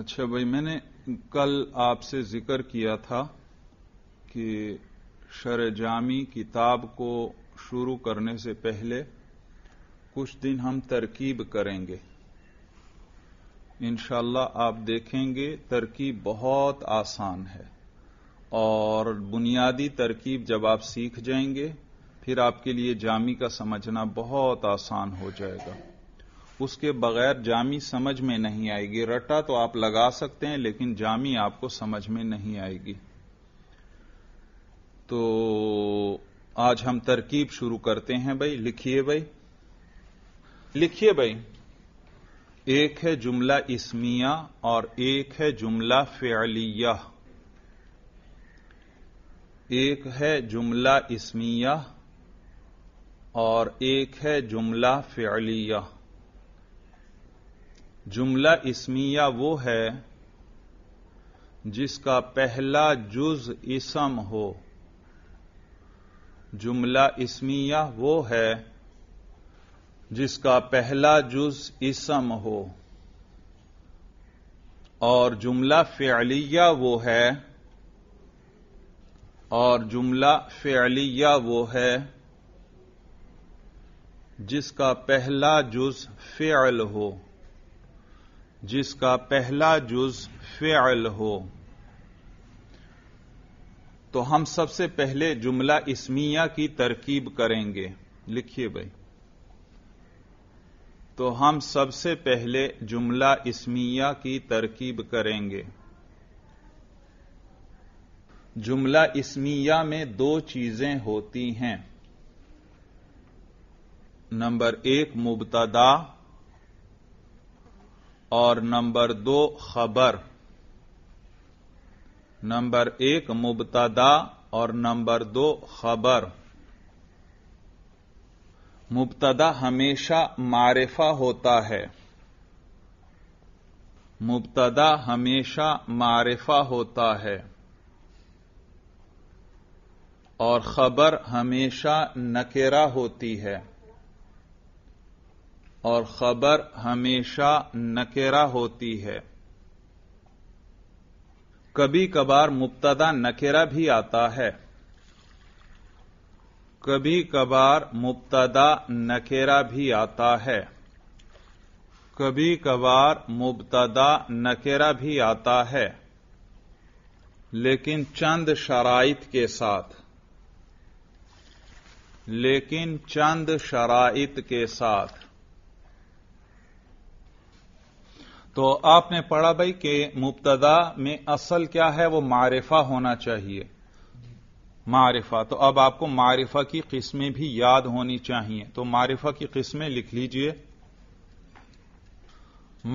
अच्छा भाई मैंने कल आपसे जिक्र किया था कि शरजामी किताब को शुरू करने से पहले कुछ दिन हम तरकीब करेंगे इनशाला आप देखेंगे तरकीब बहुत आसान है और बुनियादी तरकीब जब आप सीख जाएंगे फिर आपके लिए जामी का समझना बहुत आसान हो जाएगा उसके बगैर जामी समझ में नहीं आएगी रटा तो आप लगा सकते हैं लेकिन जामी आपको समझ में नहीं आएगी तो आज हम तरकीब शुरू करते हैं भाई लिखिए भाई लिखिए भाई एक है जुमला इसमिया और एक है जुमला फेलिया एक है जुमला इस्मिया और एक है जुमला फेलिया जुमला इसमिया वो है जिसका पहला जुज इसम हो जुमला इसमिया वो है जिसका पहला जुज इसम हो और जुमला फ्यालिया वो है और जुमला फ्यालिया वो है जिसका पहला जुज फ्याल हो जिसका पहला जुज फेल हो तो हम सबसे पहले जुमला इसमिया की तरकीब करेंगे लिखिए भाई तो हम सबसे पहले जुमला इसमिया की तरकीब करेंगे जुमला इसमिया में दो चीजें होती हैं नंबर एक मुबतदा और नंबर दो खबर नंबर एक मुबतदा और नंबर दो खबर मुबतदा हमेशा मारिफा होता है मुबतदा हमेशा मारिफा होता है और खबर हमेशा नकेरा होती है और खबर हमेशा नकेरा होती है कभी कभार मुबतदा नकेरा भी आता है कभी कभार मुबतदा नकेरा भी आता है कभी कभार मुबतदा नकेरा भी आता है लेकिन चंद शराइत के साथ लेकिन चंद शराइत के साथ तो आपने पढ़ा भाई कि मुबतदा में असल क्या है वो मारिफा होना चाहिए मारिफा तो अब आपको मारिफा की किस्में भी याद होनी चाहिए तो मारिफा की किस्में लिख लीजिए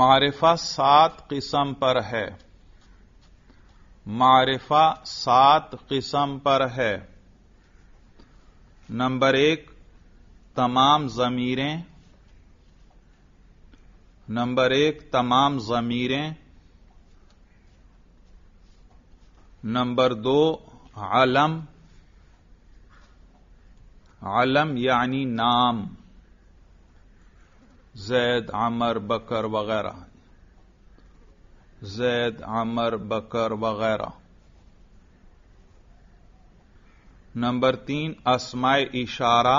मारिफा सात किस्म पर है मारिफा सात किस्म पर है नंबर एक तमाम जमीरें नंबर एक तमाम जमीरें नंबर दो आलम आलम यानी नाम जैद आमर बकर वगैरह जैद आमर बकर वगैरह नंबर तीन असमाय इशारा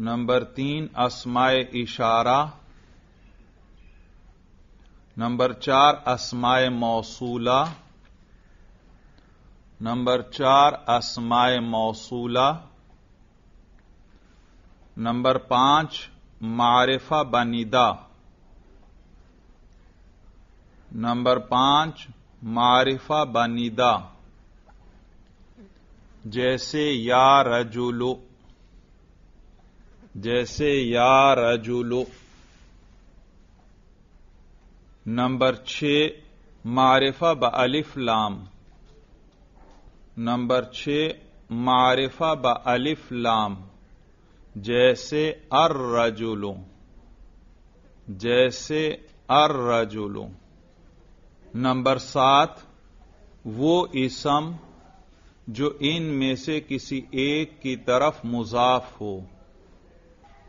नंबर तीन असमाय इशारा नंबर चार असमाय मौसूला नंबर चार असमाय मौसूला नंबर पांच मारिफा बनिदा नंबर पांच मारिफा बनिदा जैसे या रजुलू जैसे या रजुलो नंबर छ मारिफा ब अलिफ लाम नंबर छ मारिफा ब अलिफ लाम जैसे अर रजुलो जैसे अर रजुलो नंबर सात वो इसम जो इनमें से किसी एक की तरफ मुजाफ हो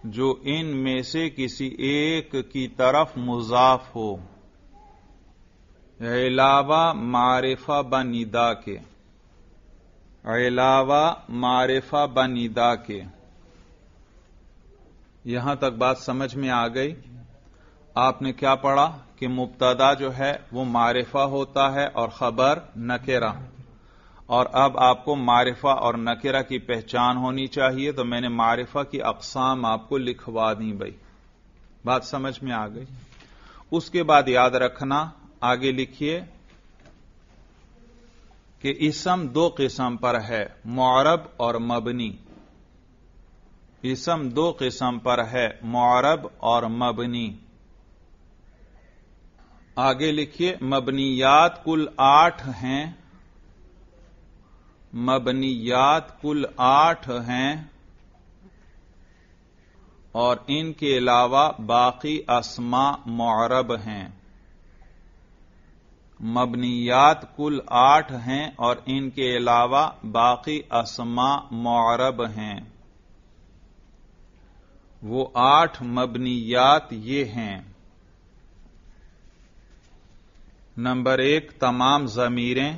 जो इन में से किसी एक की तरफ मुजाफ हो अलावा मारिफा बनिदा के अलावा मारिफा बनिदा के यहां तक बात समझ में आ गई आपने क्या पढ़ा कि मुबतदा जो है वो मारिफा होता है और खबर नकेरा और अब आपको मारिफा और नकेरा की पहचान होनी चाहिए तो मैंने मारिफा की अकसाम आपको लिखवा दी भाई बात समझ में आ गई उसके बाद याद रखना आगे लिखिए कि इसम दो किस्म पर है मौरब और मबनी इसम दो किस्म पर है मौरब और मबनी आगे लिखिए मबनियात कुल आठ हैं मबनियात कुल आठ हैं और इनके अलावा बाकी असमा मौरब हैं मबनियात कुल आठ हैं और इनके अलावा बाकी असमा मौरब हैं वो आठ मबनियात ये हैं नंबर एक तमाम जमीरें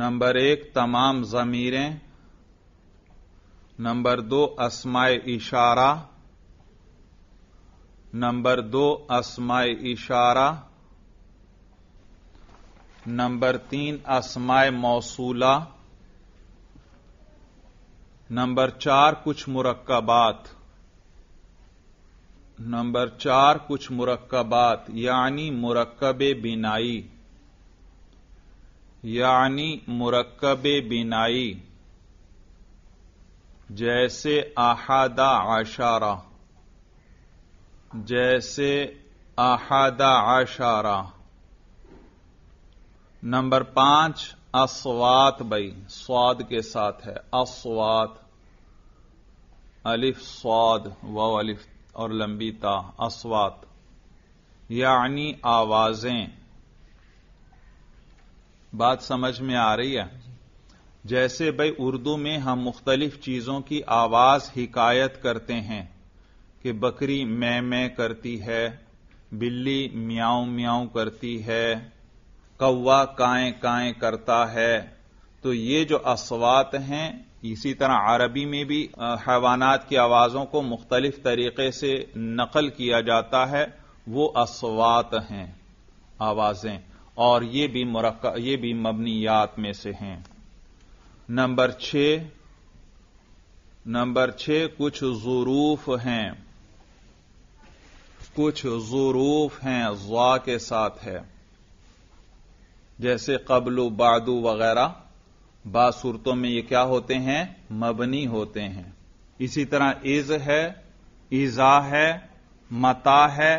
नंबर एक तमाम जमीरें नंबर दो असमाय इशारा नंबर दो असमाय इशारा नंबर तीन असमाय मौसूला नंबर चार कुछ मुरक्बात नंबर चार कुछ मुरक्बात यानी मुरक्ब बिनाई यानी मुरकब बिनाई जैसे आहादा आशारा जैसे आहादा आशारा नंबर पांच अस्वात बई स्वाद के साथ है अस्वात अलिफ स्वाद व अलिफ और लंबी अस्वात यानी आवाजें बात समझ में आ रही है जैसे भाई उर्दू में हम मुख्तलिफ चीजों की आवाज हिकायत करते हैं कि बकरी मैं मैं करती है बिल्ली म्याऊं म्याऊं करती है कौवा काएं काएं करता है तो ये जो असवात हैं इसी तरह अरबी में भी हैवानात की आवाज़ों को मुख्तलिफ तरीके से नकल किया जाता है वो असवात हैं आवाज़ें और ये भी मरक ये भी मबनियात में से हैं नंबर छह नंबर छह कुछ जरूफ हैं कुछ जरूफ हैं जुआ के साथ है जैसे कबलू बादू वगैरह बासूरतों में ये क्या होते हैं मबनी होते हैं इसी तरह इज है ईजा है मता है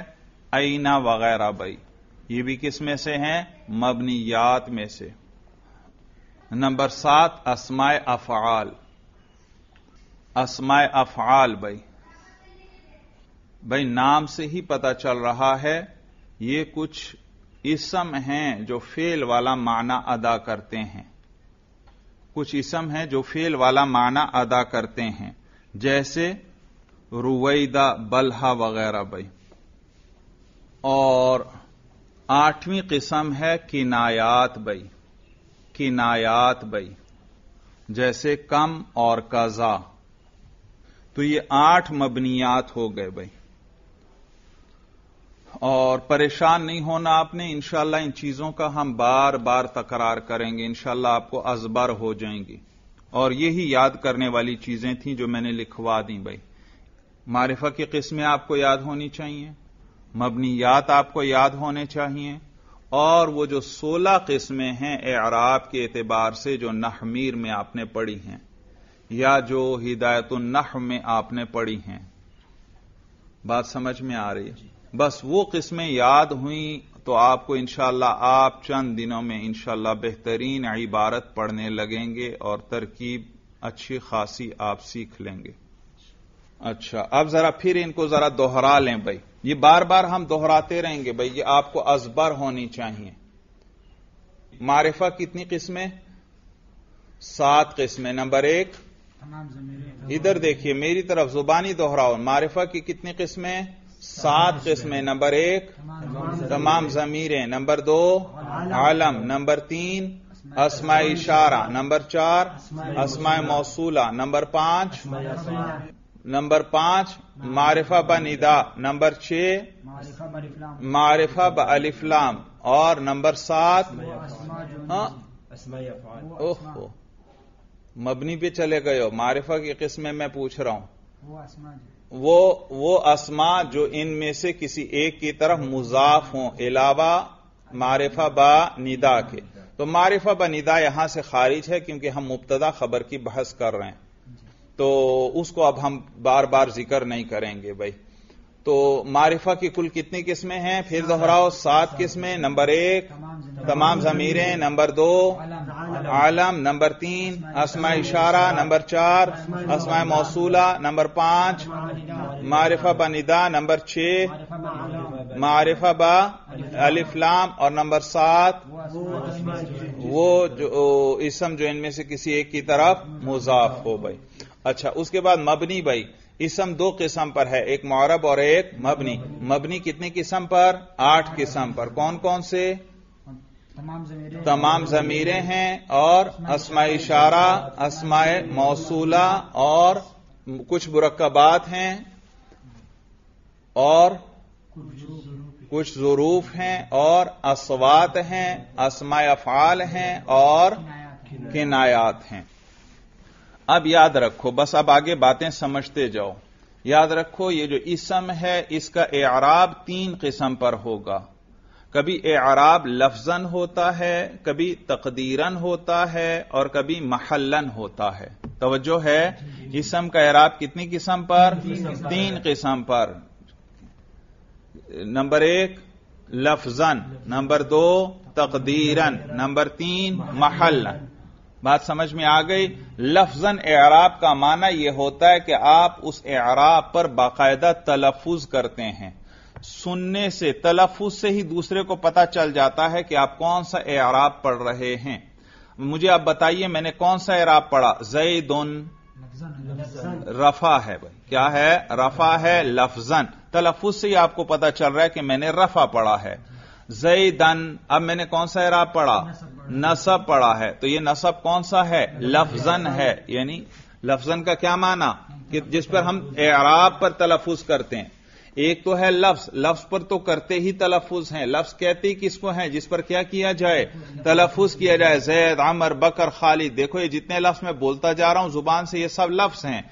ऐना वगैरह भाई ये भी किस में से हैं मबनियात में से नंबर सात असमाय अफाल असमाय अफाल भाई भाई नाम से ही पता चल रहा है ये कुछ इसम हैं जो फेल वाला माना अदा करते हैं कुछ इसम हैं जो फेल वाला माना अदा करते हैं जैसे रुवैदा बल्हा वगैरह भाई और आठवीं किस्म है किनायात बई किनायात बई जैसे कम और कजा तो ये आठ मबनियात हो गए भाई और परेशान नहीं होना आपने इंशाला इन चीजों का हम बार बार तकरार करेंगे इंशाला आपको अजबर हो जाएंगी और यही याद करने वाली चीजें थी जो मैंने लिखवा दी भाई मारिफा की किस्में आपको याद होनी चाहिए मबनियात आपको याद होने चाहिए और वो जो सोलह किस्में हैं एराब के एतबार से जो नहमीर में आपने पढ़ी हैं या जो नह में आपने पढ़ी हैं बात समझ में आ रही है बस वो किस्में याद हुई तो आपको इंशाला आप चंद दिनों में इंशाला बेहतरीन इबारत पढ़ने लगेंगे और तरकीब अच्छी खासी आप सीख लेंगे अच्छा अब जरा फिर इनको जरा दोहरा लें भाई ये बार बार हम दोहराते रहेंगे भाई ये आपको अजबर होनी चाहिए मारिफा कितनी किस्में सात किस्में नंबर एक इधर देखिए मेरी तरफ जुबानी दोहराओ मारिफा की कितनी किस्में सात किस्में नंबर एक तमाम जमीरें नंबर दो आलम नंबर तीन असमा इशारा नंबर चार असमा मौसूला नंबर पांच नंबर पांच मारिफा ब निदा नंबर छह मारिफा ब अलिफ्लाम और नंबर सात हाँ? ओहो मबनी पे चले गए हो मारिफा की किस्में मैं पूछ रहा हूं वो वो असमा जो इनमें से किसी एक की तरफ मुजाफ हों अलावा मारिफा ब निदा के तो मारिफा ब निदा यहां से खारिज है क्योंकि हम मुबतदा खबर की बहस कर रहे हैं तो उसको अब हम बार बार जिक्र नहीं करेंगे भाई तो मारिफा की कुल कितनी किस्में हैं फिर दोहराओ सात किस्में नंबर एक तमाम जमीरें नंबर दो आलम नंबर तीन असमा इशारा नंबर चार असमा मौसूला नंबर पांच मारिफा बनिदा नंबर छह मारिफा बा अलिफ्लाम और नंबर सात वो जो इसम जो इनमें से किसी एक की तरफ मुजाफ हो भाई अच्छा उसके बाद मबनी भाई इसम दो किस्म पर है एक मौरब और एक मबनी मबनी कितने किस्म पर आठ किस्म पर कौन कौन से तमाम जमीरें हैं और असमा इशारा असमाय मौसूला और कुछ मुरक्बात हैं और कुछ जरूफ हैं और असवात हैं असमाय अफाल हैं और किनायात हैं अब याद रखो बस अब आगे बातें समझते जाओ याद रखो ये जो इसम है इसका एराब तीन किस्म पर होगा कभी एराब लफजन होता है कभी तकदीरन होता है और कभी महलन होता है तोज्जो है इसम का एराब कितनी किस्म पर तीन किस्म पर नंबर एक लफजन नंबर दो तकदीरन नंबर तीन महलन बात समझ में आ गई लफजन एराब का माना यह होता है कि आप उस एराब पर बाकायदा तलफुज करते हैं सुनने से तलफुज से ही दूसरे को पता चल जाता है कि आप कौन सा एराब पढ़ रहे हैं मुझे आप बताइए मैंने कौन सा एराब पढ़ा जईदन रफा है भाई क्या है रफा है लफजन तलफुज से ही आपको पता चल रहा है कि मैंने रफा पढ़ा है जईदन अब मैंने कौन सा एराब पढ़ा नसब पढ़ा है तो ये नसब कौन सा है लफजन है यानी लफजन का क्या माना कि जिस पर हम एराब पर तलफुज करते हैं एक तो है लफ्ज लफ्ज पर तो करते ही तलफुज हैं लफ्ज कहते ही किसको हैं जिस पर क्या किया जाए तलफुज किया जाए जैद अमर बकर खालिद देखो ये जितने लफ्ज मैं बोलता जा रहा हूं जुबान से ये सब लफ्ज हैं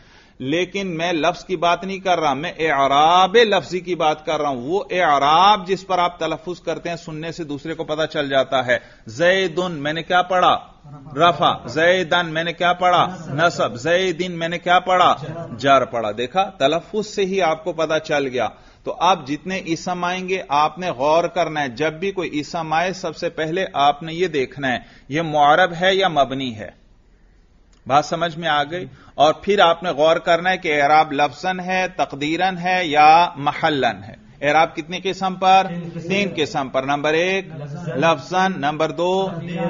लेकिन मैं लफ्ज की बात नहीं कर रहा मैं एराब लफ्जी की बात कर रहा हूं वो एराब जिस पर आप तलफुज करते हैं सुनने से दूसरे को पता चल जाता है जैदन मैंने क्या पढ़ा रफा जैदन मैंने क्या पढ़ा नसब जैदिन मैंने क्या पढ़ा जर पढ़ा देखा तलफुज से ही आपको पता चल गया तो आप जितने इसम आएंगे आपने गौर करना है जब भी कोई इसम आए सबसे पहले आपने ये देखना है यह मुआरब है या मबनी है बात समझ में आ गई और फिर आपने गौर करना है कि एराब लफ्सन है तकदीरन है या महलन है एराब कितनी किस्म पर तीन किस्म पर नंबर एक लफ्सन नंबर दो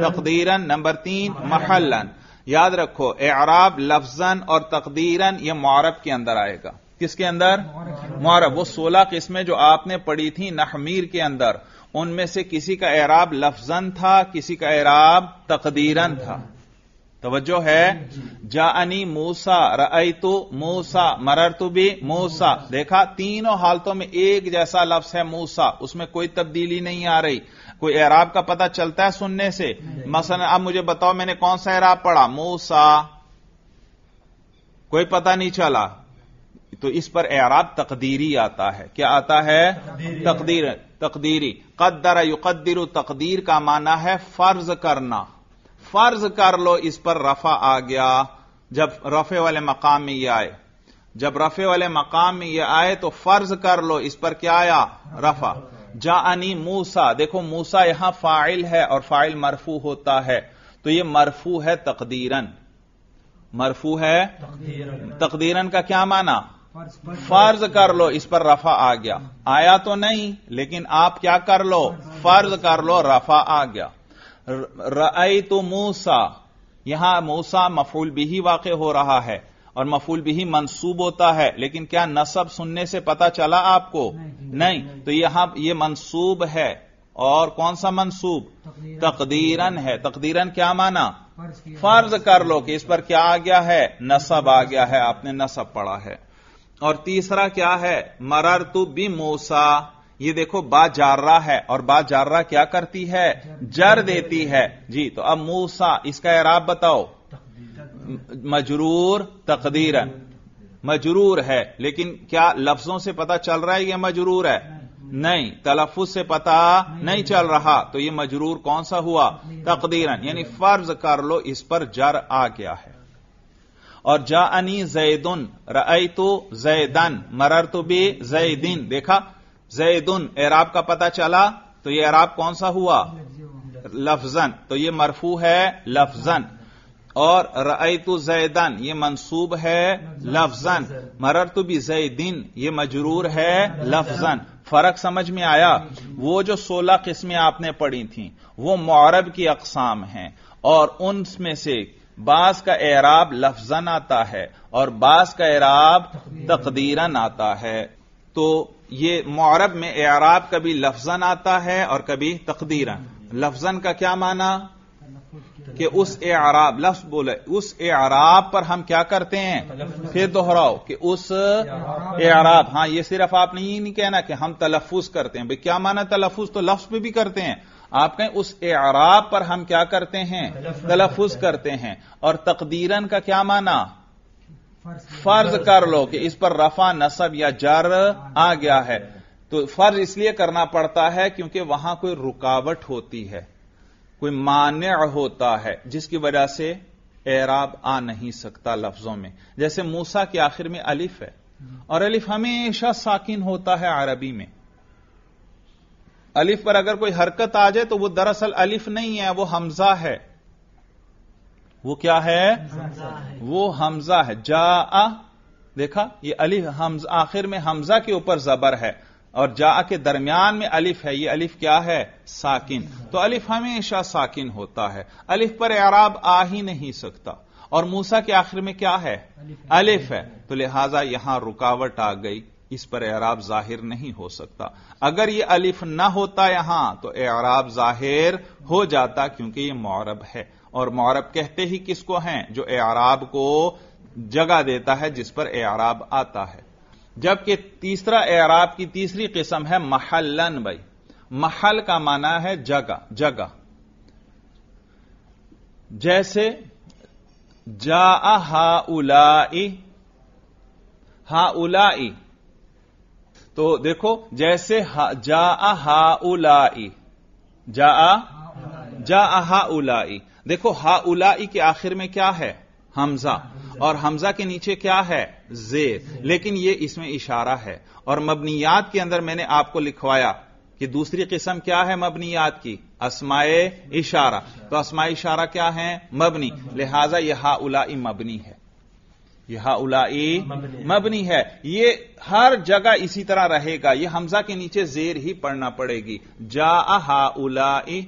तकदीरन नंबर तीन महलन याद रखो एराब लफ्जन और तकदीरन यह मौरब के अंदर आएगा किसके अंदर मौरब वो सोलह किस्में जो आपने पढ़ी थी नहमीर के अंदर उनमें से किसी का एराब लफ्जन था किसी का एराब तकदीरन था तवज्जो है जानी मूसा रईतु मूसा मरर मररतु भी मूसा देखा तीनों हालतों में एक जैसा लफ्स है मूसा उसमें कोई तब्दीली नहीं आ रही कोई एराब का पता चलता है सुनने से मसलन अब मुझे बताओ मैंने कौन सा एराब पढ़ा मूसा कोई पता नहीं चला तो इस पर एराब तकदीरी आता है क्या आता है तकदीर तकदीरी कद्दर युकद्दिर तकदीर का माना है फर्ज करना फर्ज कर लो इस पर रफा आ गया जब रफे वाले मकाम में यह आए जब रफे वाले मकाम में यह आए तो फर्ज कर लो इस पर क्या आया रफा जानी मूसा देखो मूसा यहां फाइल है और फाइल मरफू होता है तो यह मरफू है तकदीरन मरफू है तकदीरन, तकदीरन का क्या माना फर्ज कर लो इस पर रफा आ गया आया तो नहीं लेकिन आप क्या कर लो फर्ज कर लो रफा आ गया रई तो मूसा यहां मूसा मफूल भी वाक़ हो रहा है और मफूल भी मनसूब होता है लेकिन क्या नसब सुनने से पता चला आपको नहीं, नहीं, नहीं। तो यहां ये मनसूब है और कौन सा मनसूब तकदीरन, तकदीरन है तकदीरन क्या माना फर्ज कर लो कि इस पर क्या आ गया है नसब आ गया है आपने नसब पढ़ा है और तीसरा क्या है मरर तु बी मूसा ये देखो बा जारा है और बा जारा क्या करती है जर देती है जी तो अब मूसा इसका एराब बताओ मजरूर तकदीरन मजरूर है लेकिन क्या लफ्जों से पता चल रहा है यह मजरूर है नहीं तलफुज से पता नहीं चल रहा तो यह मजरूर कौन सा हुआ तकदीरन यानी फर्ज कर लो इस पर जर आ गया है और जा अनी जैदन रई तो जैदन मरर तो बे जैदिन देखा जैदन एराब का पता चला तो ये एराब कौन सा हुआ लफजन तो ये मरफू है लफजन और रईतु जैदन ये मनसूब है लफजन मरर तो भी जैदिन ये मजरूर है लफजन फर्क समझ में आया वो जो सोलह किस्में आपने पढ़ी थी वो मौरब की अकसाम हैं और उनमें से बास का एराब लफजन आता है और बास का एराब तकदीरन आता है तो ये मौरब में एराब कभी लफजन आता है और कभी तकदीरन लफजन का क्या माना कि उस एराब लफ्ज बोले उस एराब पर हम क्या करते हैं फिर दोहराओ कि उस एराब हां ये सिर्फ आप नहीं, नहीं कहना कि हम तलफुज करते हैं भाई क्या माना तलफुज तो लफ्ज में भी करते हैं आप कहें उस एराब पर हम क्या करते हैं तलफुज करते हैं और तकदीरन का क्या माना फर्ज कर लो कि इस पर रफा नसब या जर आ गया है तो फर्ज इसलिए करना पड़ता है क्योंकि वहां कोई रुकावट होती है कोई मान्य होता है जिसकी वजह से एराब आ नहीं सकता लफ्जों में जैसे मूसा के आखिर में अलिफ है और अलिफ हमेशा साकिन होता है अरबी में अलिफ पर अगर कोई हरकत आ जाए तो वो दरअसल अलिफ नहीं है वो हमजा है वो क्या है, वो हमजा है जा आ देखा ये अलिफ हमज आखिर में हमजा के ऊपर जबर है और जा के दरमियान में अलिफ है ये अलिफ क्या है साकिन तो अलिफ हमेशा साकिन होता है अलिफ पर एराब आ ही नहीं सकता और मूसा के आखिर में क्या है अलिफ है तो लिहाजा यहां रुकावट आ गई इस पर एराब जाहिर नहीं हो सकता अगर यह अलिफ ना होता यहां तो एराब जाहिर हो जाता क्योंकि यह मौरब है और मौरब कहते ही किसको हैं जो एराब को जगह देता है जिस पर एराब आता है जबकि तीसरा एराब की तीसरी किस्म है महलन भाई महल का माना है जगह जगह जैसे जा हा उलाई हा उलाई तो देखो जैसे जा हा उलाई जा जा हा उलाई देखो हा उलाई के आखिर में क्या है हमजा और हमजा के नीचे क्या है जेर लेकिन ये इसमें इशारा है और मबनियात के अंदर मैंने आपको लिखवाया कि दूसरी किस्म क्या है मबनियात की असमाए इशारा तो असमाए इशारा क्या है मबनी लिहाजा यह हा उलाई मबनी है यह उलाई मबनी है यह हर जगह इसी तरह रहेगा यह हमजा के नीचे जेर ही पढ़ना पड़ेगी जा हा उलाई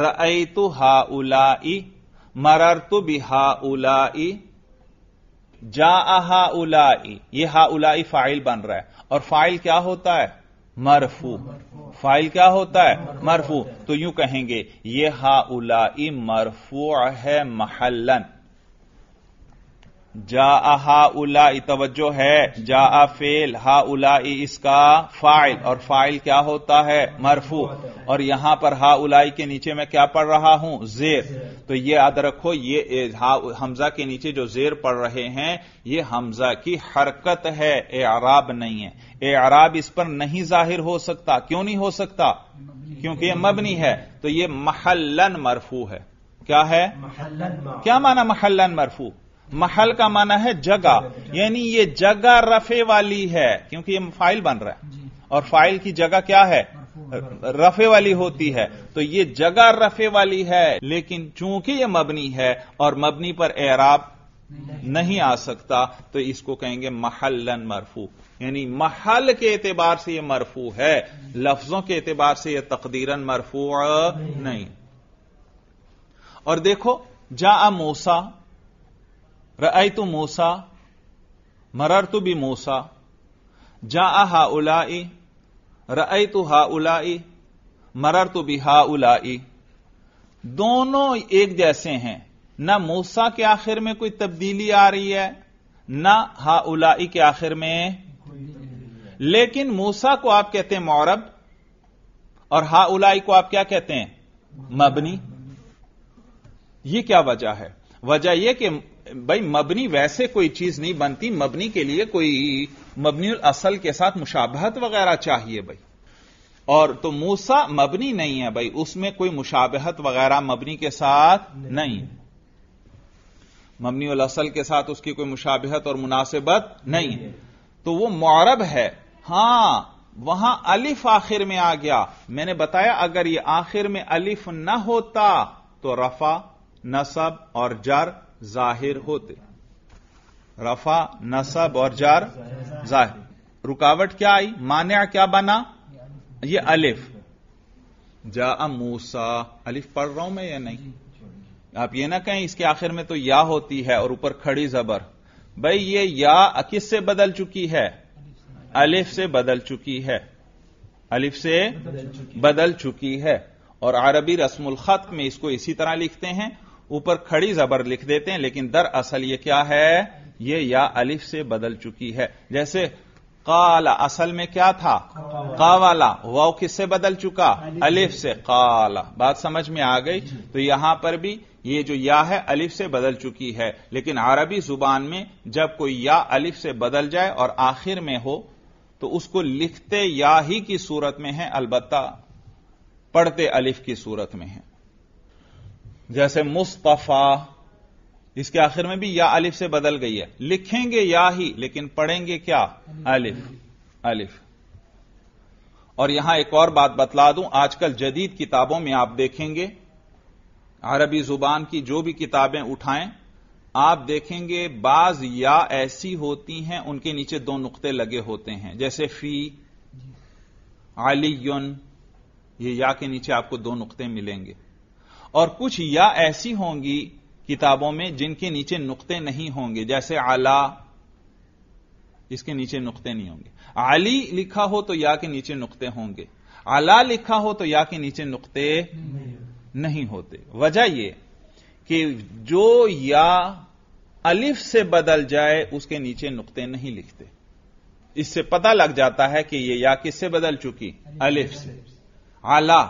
रई हा उलाई मरर बि बिहा उलाई जा हा उलाई ये हा उलाई फाइल बन रहा है और फाइल क्या होता है मरफू फाइल क्या होता है मरफू तो यूं कहेंगे ये हा उलाई मरफू है महलन जा हा उलाई तवज्जो है जा आ फेल हा उलाई इसका फाइल और फाइल क्या होता है मरफू और यहां पर हा उलाई के नीचे मैं क्या पढ़ रहा हूं जेर तो ये याद रखो ये हा हमजा के नीचे जो जेर पढ़ रहे हैं ये हमजा की हरकत है ए आराब नहीं है ए आराब इस पर नहीं जाहिर हो सकता क्यों नहीं हो सकता क्योंकि ये मबनी है तो ये महलन मरफू है क्या है क्या माना महलन मरफू महल का माना है जगह यानी ये जगह रफे वाली है क्योंकि ये फाइल बन रहा है और फाइल की जगह क्या है रफे वाली होती है तो ये जगह रफे वाली है लेकिन चूंकि ये मबनी है और मबनी पर एराब नहीं आ सकता तो इसको कहेंगे महलन मरफू यानी महल के एतबार से यह मरफू है लफ्जों के एतबार से यह तकदीरन मरफू नहीं और देखो जा मूसा रई तो मूसा मरर तो भी मूसा जा हा उलाई रई तो हा उलाई मरर तो भी हा उलाई दोनों एक जैसे हैं ना मूसा के आखिर में कोई तब्दीली आ रही है ना हा उलाई के आखिर में लेकिन मूसा को आप कहते हैं मौरब और हा उलाई को आप क्या कहते हैं मबनी ये क्या वजह है वजह यह कि भाई मबनी वैसे कोई चीज नहीं बनती मबनी के लिए कोई मबनी असल के साथ मुशाबहत वगैरह चाहिए भाई और तो मूसा मबनी नहीं है भाई उसमें कोई मुशाबहत वगैरह मबनी के साथ नहीं, मबनी मबनी असल के साथ उसकी कोई मुशाबहत और मुनासिबत नहीं, है तो वो मौरब है हां वहां अलिफ आखिर में आ गया मैंने बताया अगर ये आखिर में अलिफ ना होता तो रफा नसब और जर जाहिर होते रफा नसब और जार जाहिर रुकावट क्या आई मान्या क्या बना ये अलिफ जा मूसा अलिफ पढ़ रहा हूं मैं या नहीं आप ये ना कहें इसके आखिर में तो या होती है और ऊपर खड़ी जबर भाई ये या किस से बदल चुकी है अलिफ से बदल चुकी है अलिफ से बदल चुकी है और अरबी रस्मुल खत में इसको इसी तरह लिखते हैं ऊपर खड़ी जबर लिख देते हैं लेकिन दरअसल ये क्या है ये या अलिफ से बदल चुकी है जैसे काला असल में क्या था कावाला वाव किससे बदल चुका अलिफ से काला बात समझ में आ गई तो यहां पर भी ये जो या है अलिफ से बदल चुकी है लेकिन अरबी जुबान में जब कोई या अलिफ से बदल जाए और आखिर में हो तो उसको लिखते या ही की सूरत में है अलबत्ता पढ़ते अलिफ की सूरत में है जैसे मुस्तफा इसके आखिर में भी या अलिफ से बदल गई है लिखेंगे या ही लेकिन पढ़ेंगे क्या अलिफ अलिफ और यहां एक और बात बतला दूं आजकल जदीद किताबों में आप देखेंगे अरबी जुबान की जो भी किताबें उठाएं आप देखेंगे बाज या ऐसी होती हैं उनके नीचे दो नुकते लगे होते हैं जैसे फी आलियन ये या के नीचे आपको दो नुकते मिलेंगे और कुछ या ऐसी होंगी किताबों में जिनके नीचे नुकते नहीं होंगे जैसे आला इसके नीचे नुकते नहीं होंगे आली लिखा हो तो या के नीचे नुकते होंगे आला लिखा हो तो या के नीचे नुकते नहीं होते वजह यह कि जो या अलिफ से बदल जाए उसके नीचे नुकते नहीं लिखते इससे पता लग जाता है कि यह या किससे बदल चुकी अलिफ से आला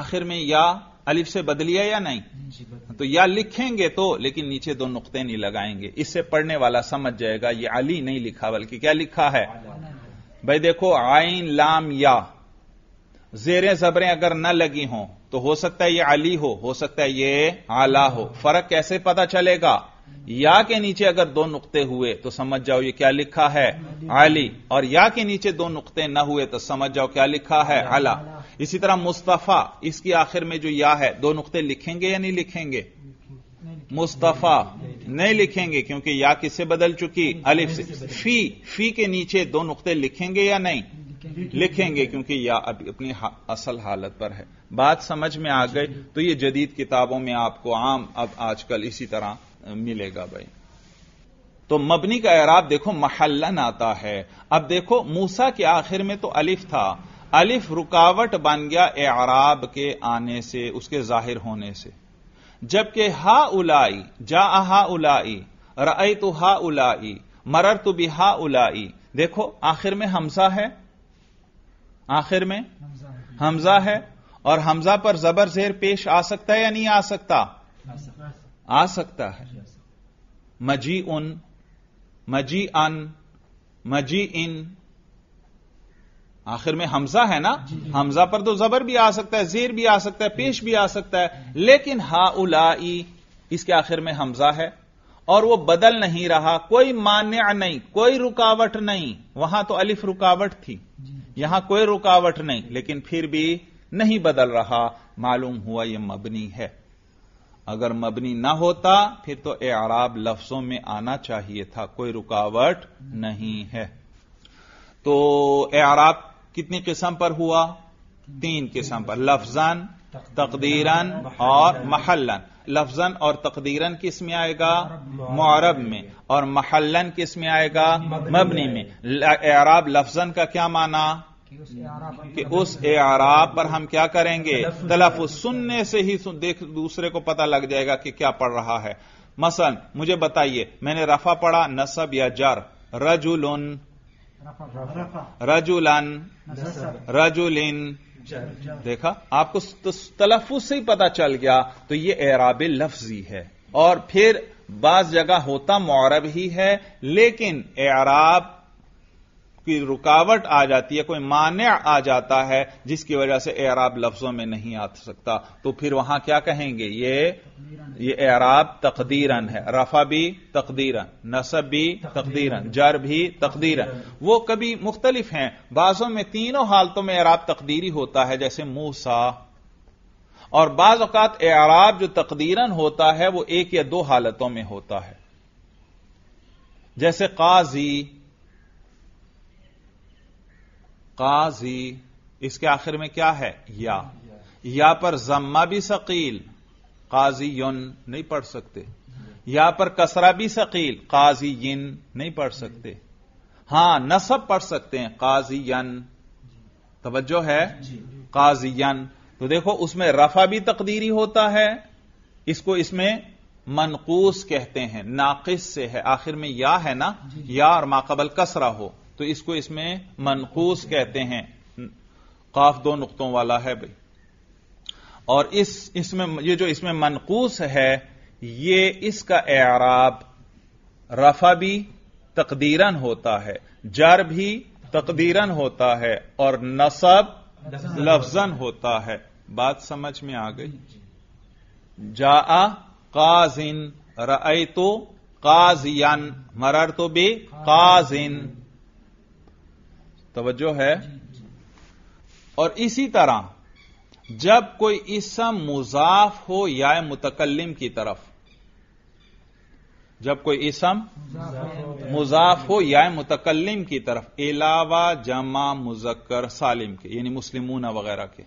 आखिर में या अलिफ से बदलिया या नहीं तो या लिखेंगे तो लेकिन नीचे दो नुकते नहीं लगाएंगे इससे पढ़ने वाला समझ जाएगा ये अली नहीं लिखा बल्कि क्या लिखा है भाई देखो आइन लाम या जेरें जबरें अगर न लगी हों तो हो सकता है ये अली हो हो सकता है ये आला हो फर्क कैसे पता चलेगा या के नीचे अगर दो नुकते हुए तो समझ जाओ ये क्या लिखा है आली और या के नीचे दो नुकते न हुए तो समझ जाओ क्या लिखा है अला इसी तरह मुस्तफ़ा इसकी आखिर में जो या है दो नुकते लिखेंगे या नहीं लिखेंगे मुस्तफ़ा नहीं लिखेंगे क्योंकि या किससे बदल चुकी अलिफ से फी फी के नीचे दो नुकते लिखेंगे या नहीं लिखेंगे क्योंकि या अभी अपनी असल हालत पर है बात समझ में आ गई तो ये जदीद किताबों में आपको आम अब आजकल इसी तरह मिलेगा भाई तो मबनी का एराब देखो महलन आता है अब देखो मूसा के आखिर में तो अलिफ था अलिफ रुकावट बन गया एराब के आने से उसके जाहिर होने से जबकि हा उलाई जा हा उलाई रई तो हा उलाई मरर तो भी हा उलाई देखो आखिर में हमजा है आखिर में हमजा है और हमजा पर जबर जेर पेश आ सकता है या नहीं आ सकता आ सकता है मजी उन मजी अन मजी इन आखिर में हमजा है ना हमजा पर तो जबर भी आ सकता है जेर भी आ सकता है पेश भी आ सकता है लेकिन हा उलाई इसके आखिर में हमजा है और वो बदल नहीं रहा कोई मान्य नहीं कोई रुकावट नहीं वहां तो अलिफ रुकावट थी यहां कोई रुकावट नहीं लेकिन फिर भी नहीं बदल रहा मालूम हुआ यह मबनी है अगर मबनी ना होता फिर तो ए आराब लफ्जों में आना चाहिए था कोई रुकावट नहीं है तो ए आराब कितनी किस्म पर हुआ तीन किस्म पर लफजन तकदीरन और महलन लफजन और तकदीरन किस में आएगा मुआरब में और महलन किस में आएगा मबनी में एराब लफजन का क्या माना कि उस एराब पर हम क्या करेंगे तलफ सुनने से ही सुन, देख दूसरे को पता लग जाएगा कि क्या पढ़ रहा है मसन मुझे बताइए मैंने रफा पढ़ा नसब या जर रजुल रजुलन रजुलिन देखा आपको तो तलफु से ही पता चल गया तो ये एराब लफ्जी है और फिर बाज जगह होता मौरब ही है लेकिन एराब की रुकावट आ जाती है कोई मान्य आ जाता है जिसकी वजह से एराब लफ्जों में नहीं आ सकता तो फिर वहां क्या कहेंगे ये ये एराब तकदीरन है रफा भी तकदीरन नसब भी तकदीरन जर भी तकदीरन वो कभी मुख्तलिफ हैं बाजों में तीनों हालतों में एराब तकदीरी होता है जैसे मूसा और बाज अवत एराब जो तकदीरन होता है वो एक या दो हालतों में होता है जैसे काजी काजी इसके आखिर में क्या है या या पर जम्मा भी शकील काजी यन नहीं पढ़ सकते या पर कसरा भी शकील काजी यिन नहीं पढ़ सकते हां नसब पढ़ सकते हैं काजी यन तवज्जो है काजी यन तो देखो उसमें रफा भी तकदीरी होता है इसको इसमें मनकूस कहते हैं नाकिस से है आखिर में या है ना या और माकबल कसरा हो तो इसको इसमें मनकूस कहते हैं काफ दो नुकतों वाला है भाई और इस इसमें ये जो इसमें मनकूस है ये इसका एराब रफा भी तकदीरन होता है जर भी तकदीरन होता है और नसब लफजन होता है बात समझ में आ गई जा काजिन रई तो काजियन मरर तो बे काजिन तवज्जो है और इसी तरह जब कोई इसम मुजाफ हो या मुतकलम की तरफ जब कोई इसम मुजाफ हो या मुतकलम की तरफ अलावा जमा मुजक्कर सालिम के यानी मुस्लिमूना वगैरह के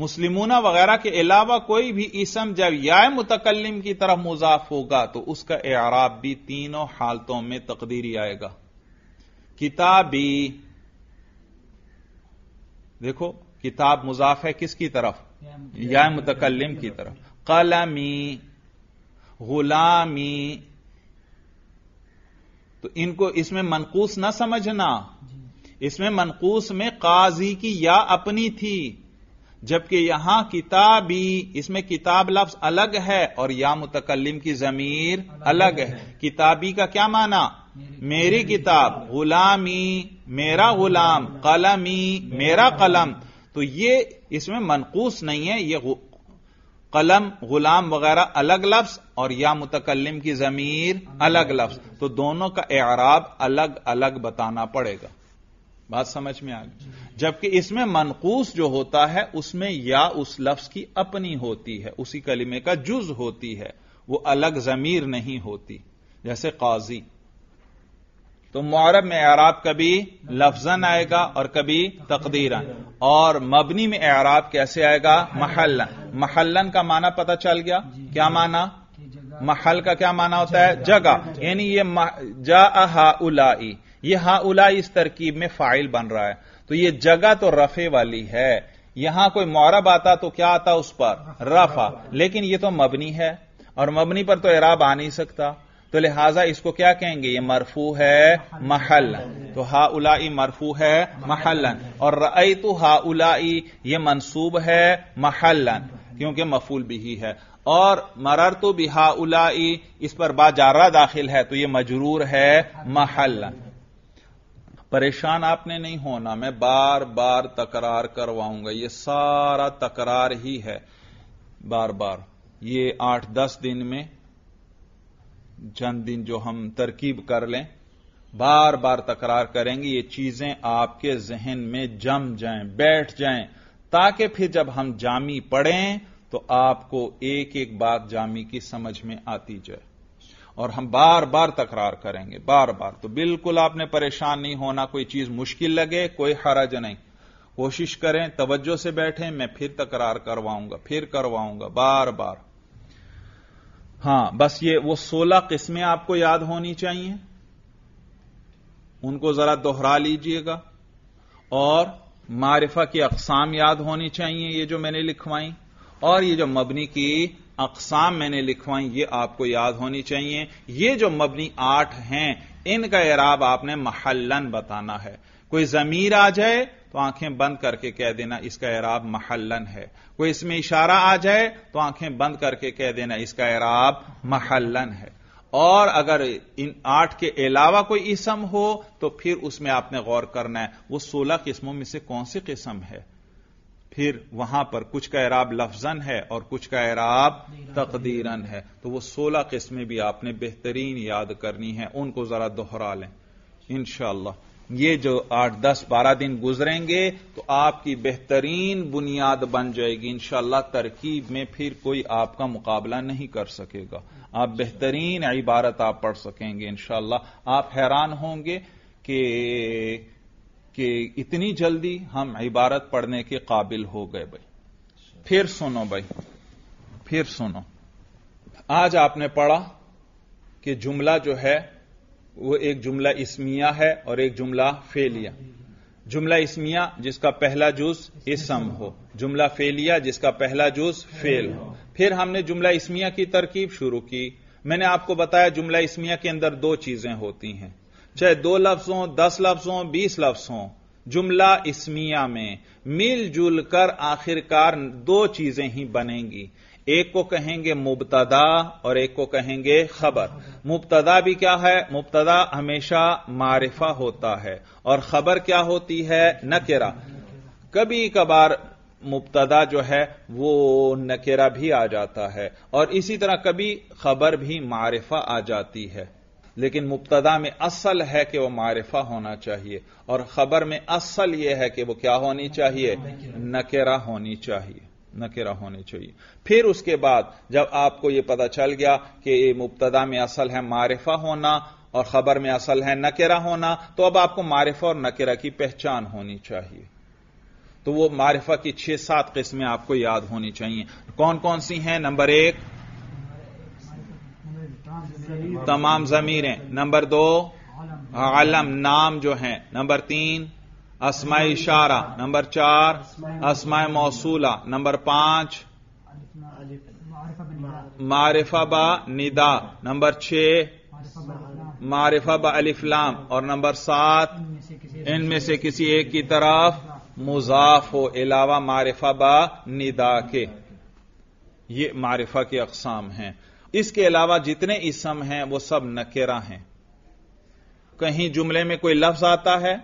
मुस्लिमूना वगैरह के अलावा कोई भी इसम जब या मुतकलम की तरफ मुजाफ होगा तो उसका एराब भी तीनों हालतों में तकदीरी आएगा किताबी देखो किताब मुजाफ है किसकी तरफ या मुतकलम की तरफ कलमी गुलामी तो इनको इसमें मनकूस ना समझना इसमें मनकूस में काजी की या अपनी थी जबकि यहां किताबी इसमें किताब लफ्ज अलग है और या मुतकलम की जमीर अलग है किताबी का क्या माना मेरी किताब गुलामी मेरा गुलाम कलमी मेरा कलम तो ये इसमें मनकूस नहीं है ये कलम गुलाम वगैरह अलग लफ्ज और या मुतकलम की जमीर अलग लफ्ज तो दोनों का एराब अलग अलग बताना पड़ेगा बात समझ में आ गई जबकि इसमें मनकूस जो होता है उसमें या उस लफ्ज की अपनी होती है उसी कलिमे का जुज होती है वो अलग जमीर नहीं होती जैसे काजी तो मुआरब में एराब कभी लफजन आएगा और कभी तकदीरन और मबनी में एराब कैसे आएगा महलन महलन का माना पता चल गया क्या माना महल का क्या माना होता है जगह यानी ये जा हा उलाई ये हा उलाई इस तरकीब में फाइल बन रहा है तो ये जगह तो रफे वाली है यहां कोई मौरब आता तो क्या आता उस पर रफा लेकिन ये तो मबनी है और मबनी पर तो एराब आ नहीं सकता तो लिहाजा इसको क्या कहेंगे ये मरफू है महलन तो हा उलाई मरफू है महलन और रई तो हा उलाई ये मनसूब है महलन क्योंकि मफूल भी ही है और मरर तो बिहा उलाई इस पर बाजारा दाखिल है तो यह मजरूर है महलन परेशान आपने नहीं होना मैं बार बार तकरार करवाऊंगा ये सारा तकरार ही है बार बार ये आठ दस दिन में चंद दिन जो हम तरकीब कर लें बार बार तकरार करेंगे ये चीजें आपके जहन में जम जाएं बैठ जाएं ताकि फिर जब हम जामी पढ़ें तो आपको एक एक बात जामी की समझ में आती जाए और हम बार बार तकरार करेंगे बार बार तो बिल्कुल आपने परेशान नहीं होना कोई चीज मुश्किल लगे कोई हरज नहीं कोशिश करें तवज्जो से बैठें मैं फिर तकरार करवाऊंगा फिर करवाऊंगा बार बार हां बस ये वो सोलह किस्में आपको याद होनी चाहिए उनको जरा दोहरा लीजिएगा और मारिफा की अकसाम याद होनी चाहिए ये जो मैंने लिखवाई और ये जो मबनी की अकसाम मैंने लिखवाई ये आपको याद होनी चाहिए ये जो मबनी आठ हैं इनका इराब आपने महलन बताना है कोई जमीर आ जाए तो आंखें बंद करके कह देना इसका एराब महलन है कोई इसमें इशारा आ जाए तो आंखें बंद करके कह देना इसका एराब महलन है और अगर इन आठ के अलावा कोई इसम हो तो फिर उसमें आपने गौर करना है वो सोलह किस्मों में से कौन सी किस्म है फिर वहां पर कुछ का एराब लफजन है और कुछ का एराब तकदीरन है तो वो सोलह किस्में भी आपने बेहतरीन याद करनी है उनको जरा दोहरा लें इनशाला ये जो आठ दस बारह दिन गुजरेंगे तो आपकी बेहतरीन बुनियाद बन जाएगी इंशाला तरकीब में फिर कोई आपका मुकाबला नहीं कर सकेगा आप बेहतरीन इबारत आप पढ़ सकेंगे इंशाला आप हैरान होंगे कि कि इतनी जल्दी हम इबारत पढ़ने के काबिल हो गए भाई फिर सुनो भाई फिर सुनो आज आपने पढ़ा कि जुमला जो है वो एक जुमला इसमिया है और एक जुमला फेलिया जुमला इसमिया जिसका पहला जूस इसम हो जुमला फेलिया जिसका पहला जूस फेल हो फिर हमने जुमला इसमिया की तरकीब शुरू की मैंने आपको बताया जुमला इसमिया के अंदर दो चीजें होती हैं चाहे दो लफ्ज हों दस लफ्ज हों बीस लफ्ज हों जुमला इसमिया में मिलजुल कर आखिरकार दो चीजें ही बनेंगी एक को कहेंगे मुबतदा और एक को कहेंगे खबर मुबतदा भी क्या है मुबतदा हमेशा मारिफा होता है और खबर क्या होती है नकेरा कभी कभार मुबतदा जो है वो नकेरा भी आ जाता है और इसी तरह कभी खबर भी मारिफा आ जाती है लेकिन मुबतदा में असल है कि वह मारिफा होना चाहिए और खबर में असल यह है कि वह क्या होनी चाहिए नकेरा होनी चाहिए नकेरा होनी चाहिए फिर उसके बाद जब आपको यह पता चल गया कि ये मुबतदा में असल है मारिफा होना और खबर में असल है नकेरा होना तो अब आपको मारिफा और नकेरा की पहचान होनी चाहिए तो वो मारिफा की छह सात किस्में आपको याद होनी चाहिए कौन कौन सी हैं नंबर एक तमाम जमीरें नंबर दो आलम नाम जो हैं नंबर तीन असमाय इशारा नंबर चार असमाय मौसूला नंबर पांच मारिफा बा निदा नंबर छह मारिफा बा अलिफ्लाम और नंबर सात इनमें से किसी एक की तरफ मुजाफ हो अलावा मारिफा बा निदा के ये मारिफा के अकसाम हैं इसके अलावा जितने इसम हैं वो सब नकेरा हैं कहीं जुमले में कोई लफ्ज आता है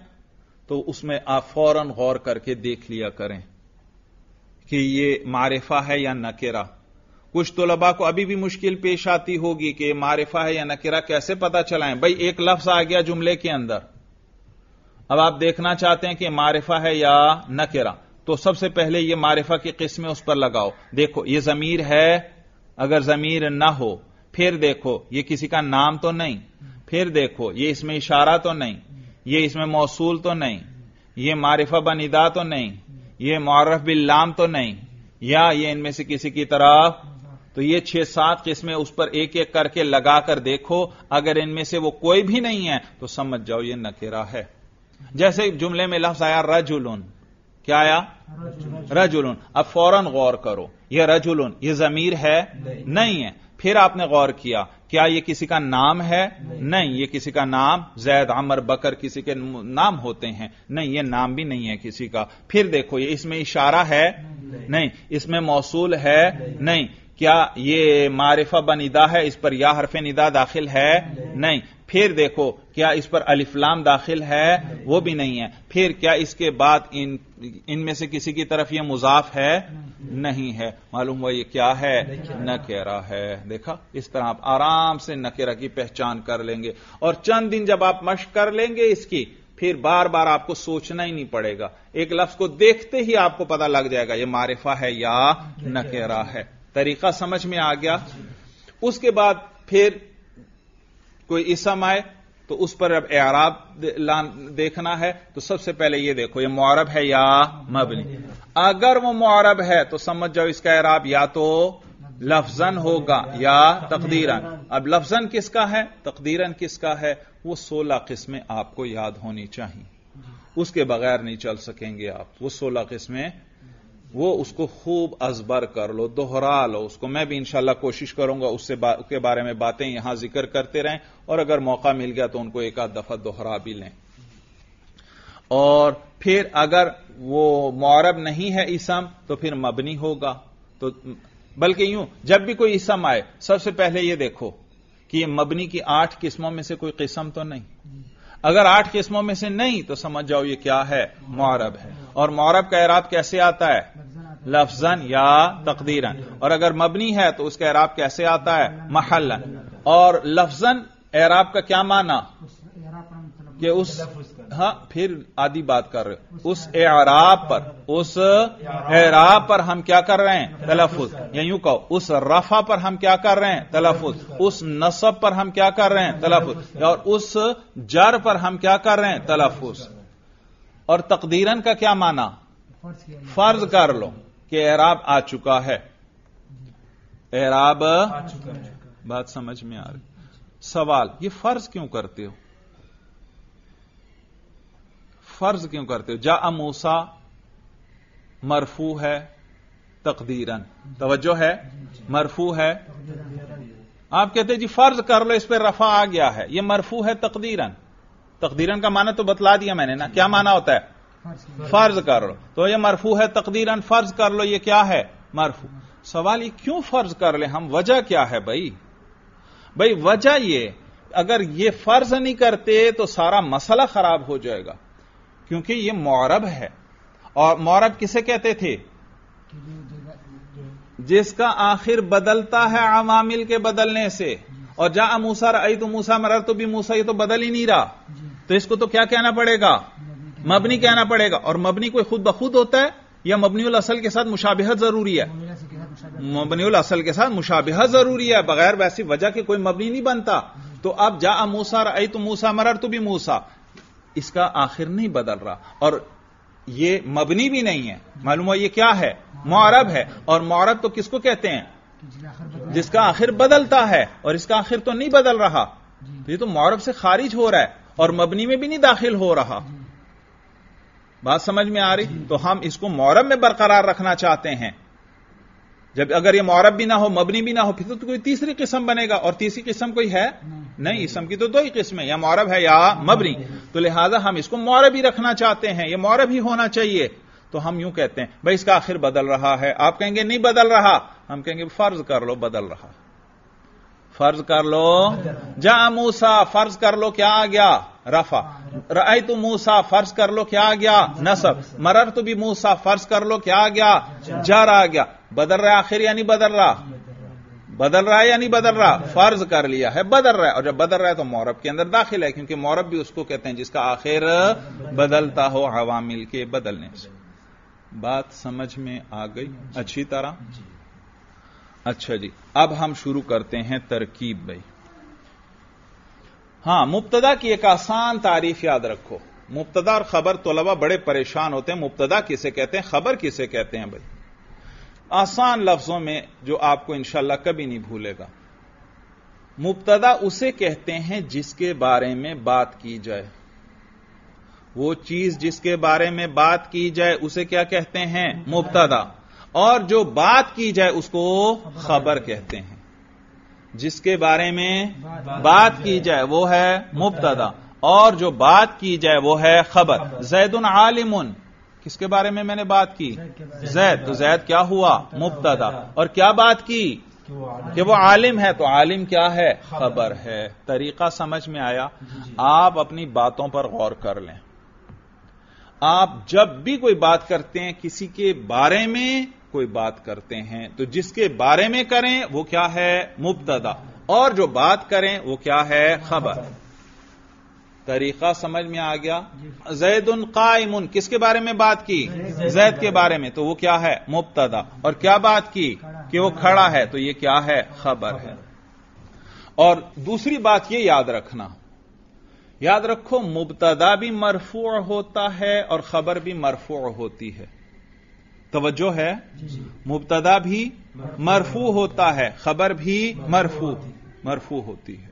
तो उसमें आप फौरन गौर करके देख लिया करें कि ये मारिफा है या नकेरा कुछ तलबा को अभी भी मुश्किल पेश आती होगी कि मारिफा है या नकेरा कैसे पता चलाएं भाई एक लफ्ज आ गया जुमले के अंदर अब आप देखना चाहते हैं कि मारिफा है या नकेरा तो सबसे पहले ये मारिफा की किस्में उस पर लगाओ देखो ये जमीर है अगर जमीर ना हो फिर देखो ये किसी का नाम तो नहीं फिर देखो ये इसमें इशारा तो नहीं ये इसमें मौसूल तो नहीं ये मारिफा बन इदा तो नहीं ये मारफ बिल्लाम तो नहीं या ये इनमें से किसी की तरफ तो ये छह सात किस्में उस पर एक एक करके लगा कर देखो अगर इनमें से वो कोई भी नहीं है तो समझ जाओ ये नकेरा है जैसे जुमले में लफ्ज आया रजुलन क्या आया रजुलन अब फौरन गौर करो यह रजुलन यह जमीर है नहीं है फिर आपने गौर किया क्या यह किसी का नाम है नहीं, नहीं ये किसी का नाम जैद अमर बकर किसी के नाम होते हैं नहीं ये नाम भी नहीं है किसी का फिर देखो ये इसमें इशारा है नहीं, नहीं इसमें मौसूल है नहीं, नहीं क्या ये मारिफा बनिदा है इस पर या हरफ निदा दाखिल है नहीं फिर देखो क्या इस पर अलिफ्लाम दाखिल है वो भी नहीं है फिर क्या इसके बाद इन इनमें से किसी की तरफ यह मुजाफ है नहीं है मालूम हुआ ये क्या है नकेरा है देखा इस तरह आप आराम से नकेरा की पहचान कर लेंगे और चंद दिन जब आप मश कर लेंगे इसकी फिर बार बार आपको सोचना ही नहीं पड़ेगा एक लफ्ज को देखते ही आपको पता लग जाएगा यह मारिफा है या नकेरा है तरीका समझ में आ गया उसके बाद फिर कोई इसम आए तो उस पर अब एराब देखना है तो सबसे पहले यह देखो यह मौरब है या मबनी अगर वह मौरब है तो समझ जाओ इसका एराब या तो लफजन होगा या तकदीरन अब लफजन किसका है तकदीरन किसका है वह सोलह किस्में आपको याद होनी चाहिए उसके बगैर नहीं चल सकेंगे आप वो सोलह किस्में वो उसको खूब अजबर कर लो दोहरा लो उसको मैं भी इंशाला कोशिश करूंगा उससे बा, के बारे में बातें यहां जिक्र करते रहें और अगर मौका मिल गया तो उनको एक आध दफा दोहरा भी लें और फिर अगर वो मौरब नहीं है इसम तो फिर मबनी होगा तो बल्कि यूं जब भी कोई इसम आए सबसे पहले यह देखो कि मबनी की आठ किस्मों में से कोई किस्म तो नहीं अगर आठ किस्मों में से नहीं तो समझ जाओ ये क्या है मौरब है और मौरब का एराब कैसे आता है लफजन या तकदीरन और अगर मबनी है तो उसका एराब कैसे आता है महलन और लफजन एराब का क्या माना कि उस हाँ फिर आदि बात कर रहे हो उस एराब पर उस एराब पर हम क्या कर रहे हैं तलफुज या यूं कहो उस रफा पर हम क्या कर रहे हैं तलफुज उस नसब पर हम क्या कर रहे हैं तलफुज और उस जर पर हम क्या कर रहे हैं तलफुज और तकदीरन का क्या माना फर्ज कर लो कि एराब आ चुका है एराब बात समझ में आ रही सवाल ये फर्ज क्यों करते हो फर्ज क्यों करते हो जा अमूसा मरफू है तकदीरन तवज्जो है मरफू है आप कहते हैं जी फर्ज कर लो इस पर रफा आ गया है यह मरफू है तकदीरन तकदीरन का माना तो बतला दिया मैंने ना क्या माना होता है फर्ज, कर लो तो यह मरफू है तकदीरन फर्ज कर लो यह क्या है मरफू सवाल ये क्यों फर्ज कर ले हम वजह क्या है भाई भाई वजह ये अगर ये फर्ज नहीं करते तो सारा मसला खराब हो जाएगा क्योंकि ये मौरब है और मौरब किसे कहते थे जिसका आखिर बदलता है अवामिल के बदलने से और जा मूसा आई तो मूसा मरर तो भी मूसा ये तो बदल ही नहीं रहा तो इसको तो क्या कहना पड़ेगा मबनी कहना पड़ेगा और मबनी कोई खुद बखुद होता है या मबनील असल के साथ मुशाबहत जरूरी है मबनील असल के साथ मुशाबहत जरूरी है बगैर वैसी वजह के कोई मबनी नहीं बनता तो अब जा मूसा आई तो मूसा मरर तो भी मूसा इसका आखिर नहीं बदल रहा और ये मबनी भी नहीं है मालूम हुआ ये क्या है मौरब है और मौरब तो किसको कहते हैं जिसका आखिर बदलता है और इसका आखिर तो नहीं बदल रहा तो ये तो मौरब से खारिज हो रहा है और मबनी में भी नहीं दाखिल हो रहा बात समझ में आ रही तो हम इसको मौरब में बरकरार रखना चाहते हैं जब अगर ये मौरब भी ना हो मबनी भी ना हो फिर तो कोई तीसरी किस्म बनेगा और तीसरी किस्म कोई है नहीं इसम की तो दो ही किस्में या मौरब है या मबनी तो लिहाजा हम इसको मौरब ही रखना चाहते हैं ये मौरब ही होना चाहिए तो हम यूं कहते हैं भाई इसका आखिर बदल रहा है आप कहेंगे नहीं बदल रहा हम कहेंगे फर्ज कर लो बदल रहा है फर्ज कर लो जा मूसा फर्ज कर लो क्या आ गया रफा रई तो मूसा फर्ज कर लो क्या आ गया नसब मरर तो भी मूसा फर्ज कर लो क्या आ गया जर आ गया बदल रहा आखिर या नहीं बदल रहा बदल रहा है या नहीं बदल रहा फर्ज कर लिया है बदल रहा है और जब बदल रहा है तो मौरब के अंदर दाखिल है क्योंकि मौरब भी उसको कहते हैं जिसका आखिर बदलता हो हवा मिल के बदलने से बात समझ में आ गई अच्छी तरह अच्छा जी अब हम शुरू करते हैं तरकीब भाई हां मुबतदा की एक आसान तारीफ याद रखो मुबतदा और खबर तलबा बड़े परेशान होते हैं मुबतदा किसे कहते हैं खबर किसे कहते हैं भाई आसान लफ्जों में जो आपको इंशाला कभी नहीं भूलेगा मुबतदा उसे कहते हैं जिसके बारे में बात की जाए वो चीज जिसके बारे में बात की जाए उसे क्या कहते हैं मुबतदा और जो बात की जाए उसको खबर कहते हैं जिसके बारे में बात की जाए वो है मुबतदा और जो बात की जाए वो है खबर जैदन उन किसके बारे में मैंने बात की जैद तो जैद क्या हुआ मुबतदा और क्या बात की कि वो आलिम है तो आलिम क्या है खबर है तरीका समझ में आया आप अपनी बातों पर गौर कर लें आप जब भी कोई बात करते हैं किसी के बारे में कोई बात करते हैं तो जिसके बारे में करें वो क्या है मुबतदा और जो बात करें वो क्या है खबर तरीका समझ में आ गया जैद उन कायम उन किसके बारे में बात की जैद के बारे में तो वो क्या है मुबतदा और क्या बात की कि वो खड़ा है तो ये क्या है खबर है और दूसरी बात ये याद रखना याद रखो मुबतदा भी मरफू होता है और खबर भी मरफू होती है तोज्जो है मुबतदा भी मरफू होता है खबर भी मरफू मरफू होती है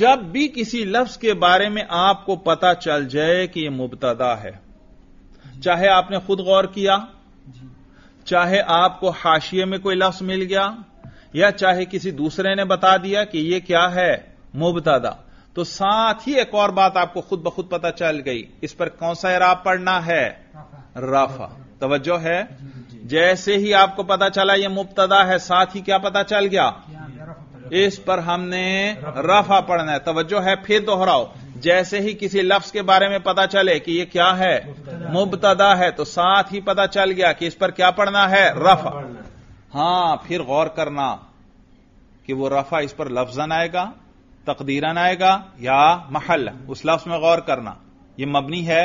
जब भी किसी लफ्ज के बारे में आपको पता चल जाए कि यह मुबतदा है चाहे आपने खुद गौर किया चाहे आपको हाशिए में कोई लफ्ज मिल गया या चाहे किसी दूसरे ने बता दिया कि यह क्या है मुबतदा तो साथ ही एक और बात आपको खुद बखुद पता चल गई इस पर कौन सा इराब पढ़ना है राफा तवज्जो है जैसे ही आपको पता चला यह मुबतदा है साथ ही क्या पता चल गया इस पर हमने रफा पढ़ना है तवज्जो है फिर दोहराओ जैसे ही किसी लफ्ज के बारे में पता चले कि यह क्या है मुबतदा है तो साथ ही पता चल गया कि इस पर क्या पढ़ना है रफा हां फिर गौर करना कि वो रफा इस पर लफ्जन आएगा तकदीरन आएगा या महल उस लफ्ज में गौर करना यह मबनी है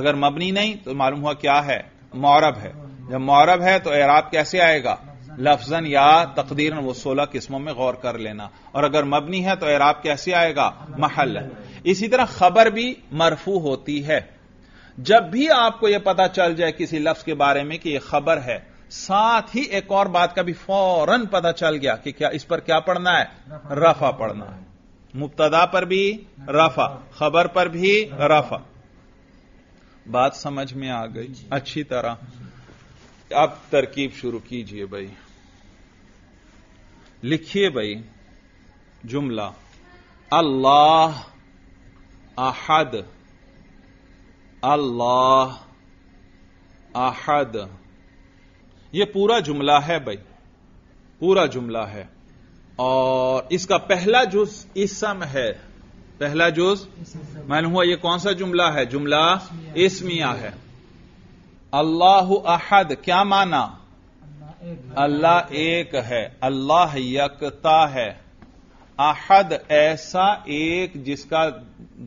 अगर मबनी नहीं तो मालूम हुआ क्या है मौरब है जब मौरब है तो एराब कैसे आएगा लफजन या तकदीर वो सोलह किस्मों में गौर कर लेना और अगर मबनी है तो एराब कैसे आएगा महल इसी तरह खबर भी मरफू होती है जब भी आपको यह पता चल जाए किसी लफ्ज के बारे में कि यह खबर है साथ ही एक और बात का भी फौरन पता चल गया कि क्या इस पर क्या पढ़ना है रफा पढ़ना है मुबतदा पर भी रफा खबर पर भी रफा बात समझ में आ गई अच्छी तरह अब तरकीब शुरू कीजिए भाई लिखिए भाई जुमला अल्लाह अहद अल्लाह अहद यह पूरा जुमला है भाई पूरा जुमला है और इसका पहला जो इसम है पहला जुज मालूम हुआ यह कौन सा जुमला है जुमला इसमिया है अल्लाह अहद क्या माना अल्लाह एक है अल्लाह यकता है अहद ऐसा एक जिसका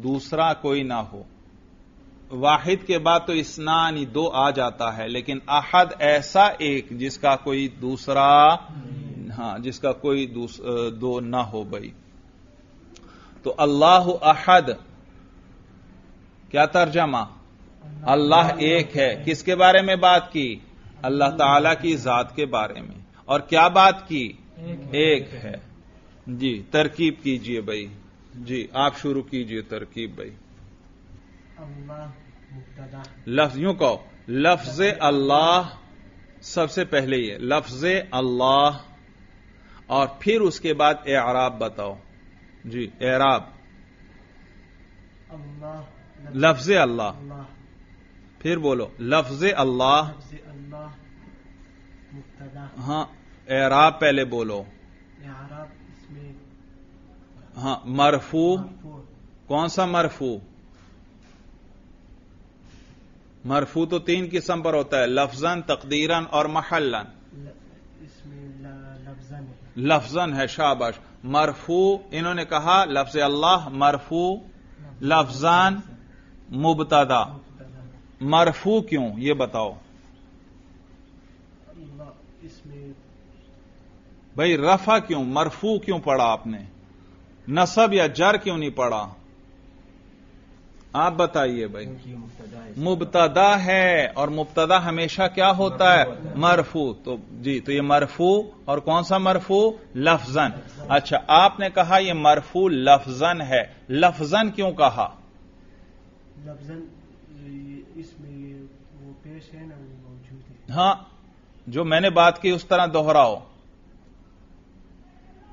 दूसरा कोई ना हो वाहिद के बाद तो स्नान दो आ जाता है लेकिन अहद ऐसा एक जिसका कोई दूसरा हां जिसका कोई दो ना हो भाई तो अल्लाह अहद क्या तर्जमा अल्लाह एक है किसके बारे में बात की अल्लाह ताला की जात के बारे में और क्या बात की एक, है जी तरकीब कीजिए भाई जी आप शुरू कीजिए तरकीब भाई लफ्ज यूं कहो लफ्ज अल्लाह सबसे पहले ये लफ्ज अल्लाह और फिर उसके बाद ए आराब बताओ जी एराब लफ्ज अल्लाह फिर बोलो लफ्ज अल्लाह हाँ एराब पहले बोलो हाँ मरफू कौन सा मरफू मरफू तो तीन किस्म पर होता है लफजन तकदीरन और महलन लफजन है शाबाश मरफू इन्होंने कहा लफ्ज अल्लाह मरफू लफजान मुबतदा मरफू क्यों ये बताओ भाई रफा क्यों मरफू क्यों पढ़ा आपने नसब या जर क्यों नहीं पढ़ा आप बताइए भाई मुबतदा है और मुबतदा हमेशा क्या होता है मरफू तो जी तो ये मरफू और कौन सा मरफू लफजन अच्छा आपने कहा ये मरफू लफजन है लफजन क्यों कहा लफजन इसमें वो पेश है ना हाँ, जो मैंने बात की उस तरह दोहराओ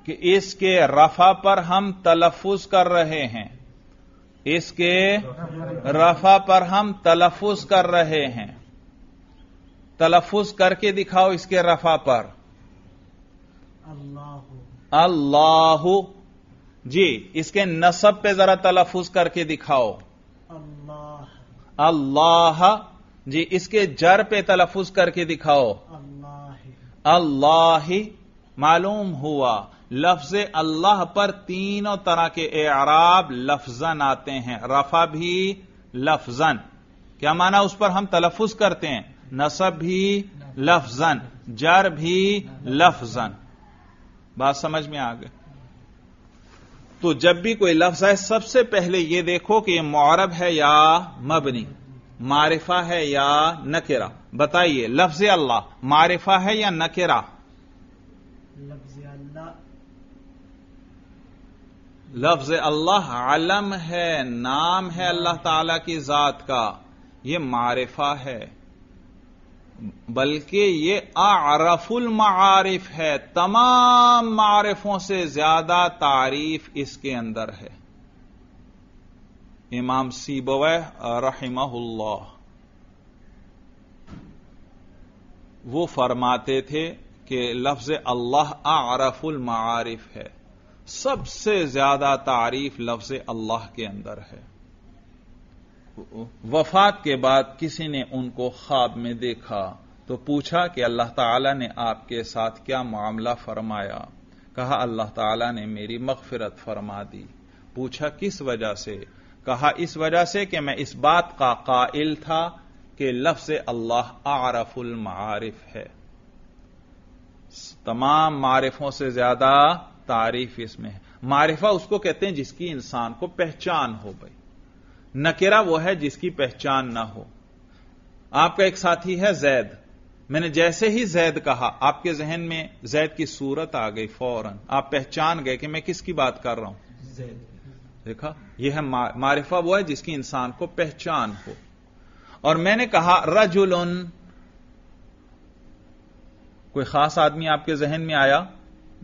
कि इसके रफा पर हम तलफुज कर रहे हैं इसके रफा पर हम तलफुज कर रहे हैं तलफुज करके दिखाओ इसके रफा पर अल्लाह जी इसके नसब पे जरा तलफुज करके दिखाओ अल्लाह जी इसके जर पे तलफुज करके दिखाओ अल्लाह मालूम हुआ लफ्ज अल्लाह पर तीनों तरह के एराब लफजन आते हैं रफा भी लफजन क्या माना उस पर हम तलफुज करते हैं नसब भी लफजन जर भी लफजन बात समझ में आ गए तो जब भी कोई लफ्ज है सबसे पहले यह देखो कि यह मौरब है या मबनी मारिफा है या नकेरा बताइए लफ्ज अल्लाह मारिफा है या नकेरा लफ्ज अल्लाह आलम है नाम है अल्लाह ताला की जात का ये मारिफा है बल्कि ये आरफुल मारिफ है तमाम मारिफों से ज्यादा तारीफ इसके अंदर है इमाम सीबव रहमहुल्लाह वो फरमाते थे कि लफ्ज अल्लाह आरफुल मारिफ है सबसे ज्यादा तारीफ लफ्ज अल्लाह के अंदर है वफात के बाद किसी ने उनको ख्वाब में देखा तो पूछा कि अल्लाह ताला ने आपके साथ क्या मामला फरमाया कहा अल्लाह ताला ने मेरी मगफिरत फरमा दी पूछा किस वजह से कहा इस वजह से कि मैं इस बात का कायल था कि लफ्ज अल्लाह आरफुल मारिफ है तमाम मारिफों से ज्यादा तारीफ इसमें है मारिफा उसको कहते हैं जिसकी इंसान को पहचान हो भाई नकेरा वो है जिसकी पहचान ना हो आपका एक साथी है जैद मैंने जैसे ही जैद कहा आपके जहन में जैद की सूरत आ गई फौरन आप पहचान गए कि मैं किसकी बात कर रहा हूं देखा यह है मारिफा वो है जिसकी इंसान को पहचान हो और मैंने कहा रजुलन कोई खास आदमी आपके जहन में आया